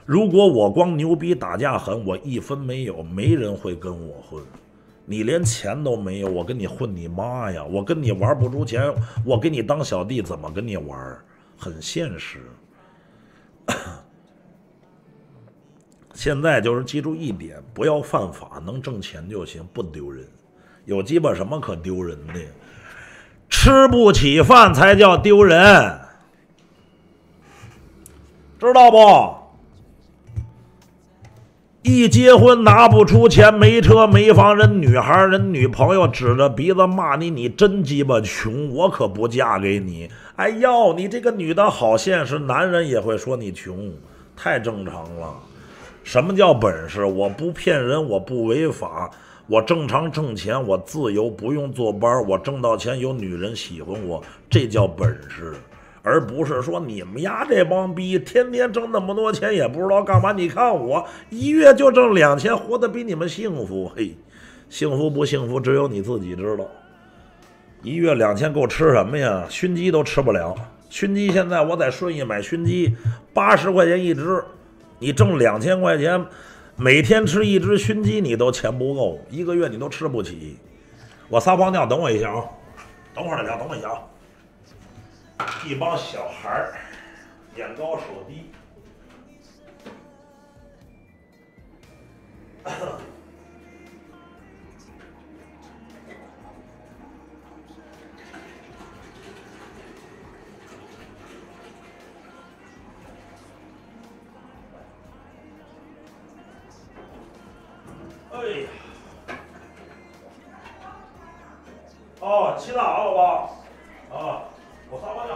Speaker 1: 如果我光牛逼打架狠，我一分没有，没人会跟我混。你连钱都没有，我跟你混你妈呀！我跟你玩不出钱，我给你当小弟怎么跟你玩？很现实。现在就是记住一点，不要犯法，能挣钱就行，不丢人。有鸡巴什么可丢人的？吃不起饭才叫丢人，知道不？一结婚拿不出钱，没车没房，人女孩人女朋友指着鼻子骂你，你真鸡巴穷，我可不嫁给你。哎呦，你这个女的好现实，男人也会说你穷，太正常了。什么叫本事？我不骗人，我不违法，我正常挣钱，我自由，不用坐班，我挣到钱有女人喜欢我，这叫本事，而不是说你们家这帮逼天天挣那么多钱也不知道干嘛。你看我一月就挣两千，活的比你们幸福。嘿，幸福不幸福，只有你自己知道。一月两千够吃什么呀？熏鸡都吃不了。熏鸡现在我在顺义买熏鸡，八十块钱一只。你挣两千块钱，每天吃一只熏鸡，你都钱不够，一个月你都吃不起。我撒泡尿，等我一下啊！等会儿再聊，等我一下啊！一帮小孩儿，眼高手低。哎呀！哦，起来啊，老婆啊，我上班去。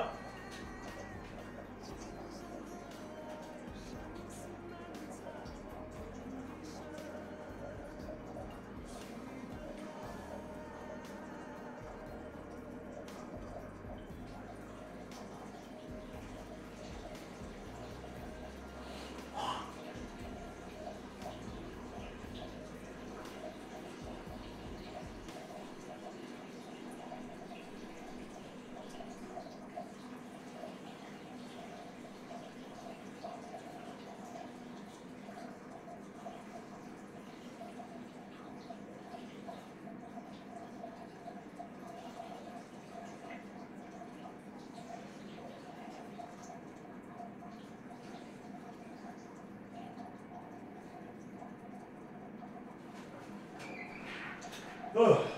Speaker 1: Ugh.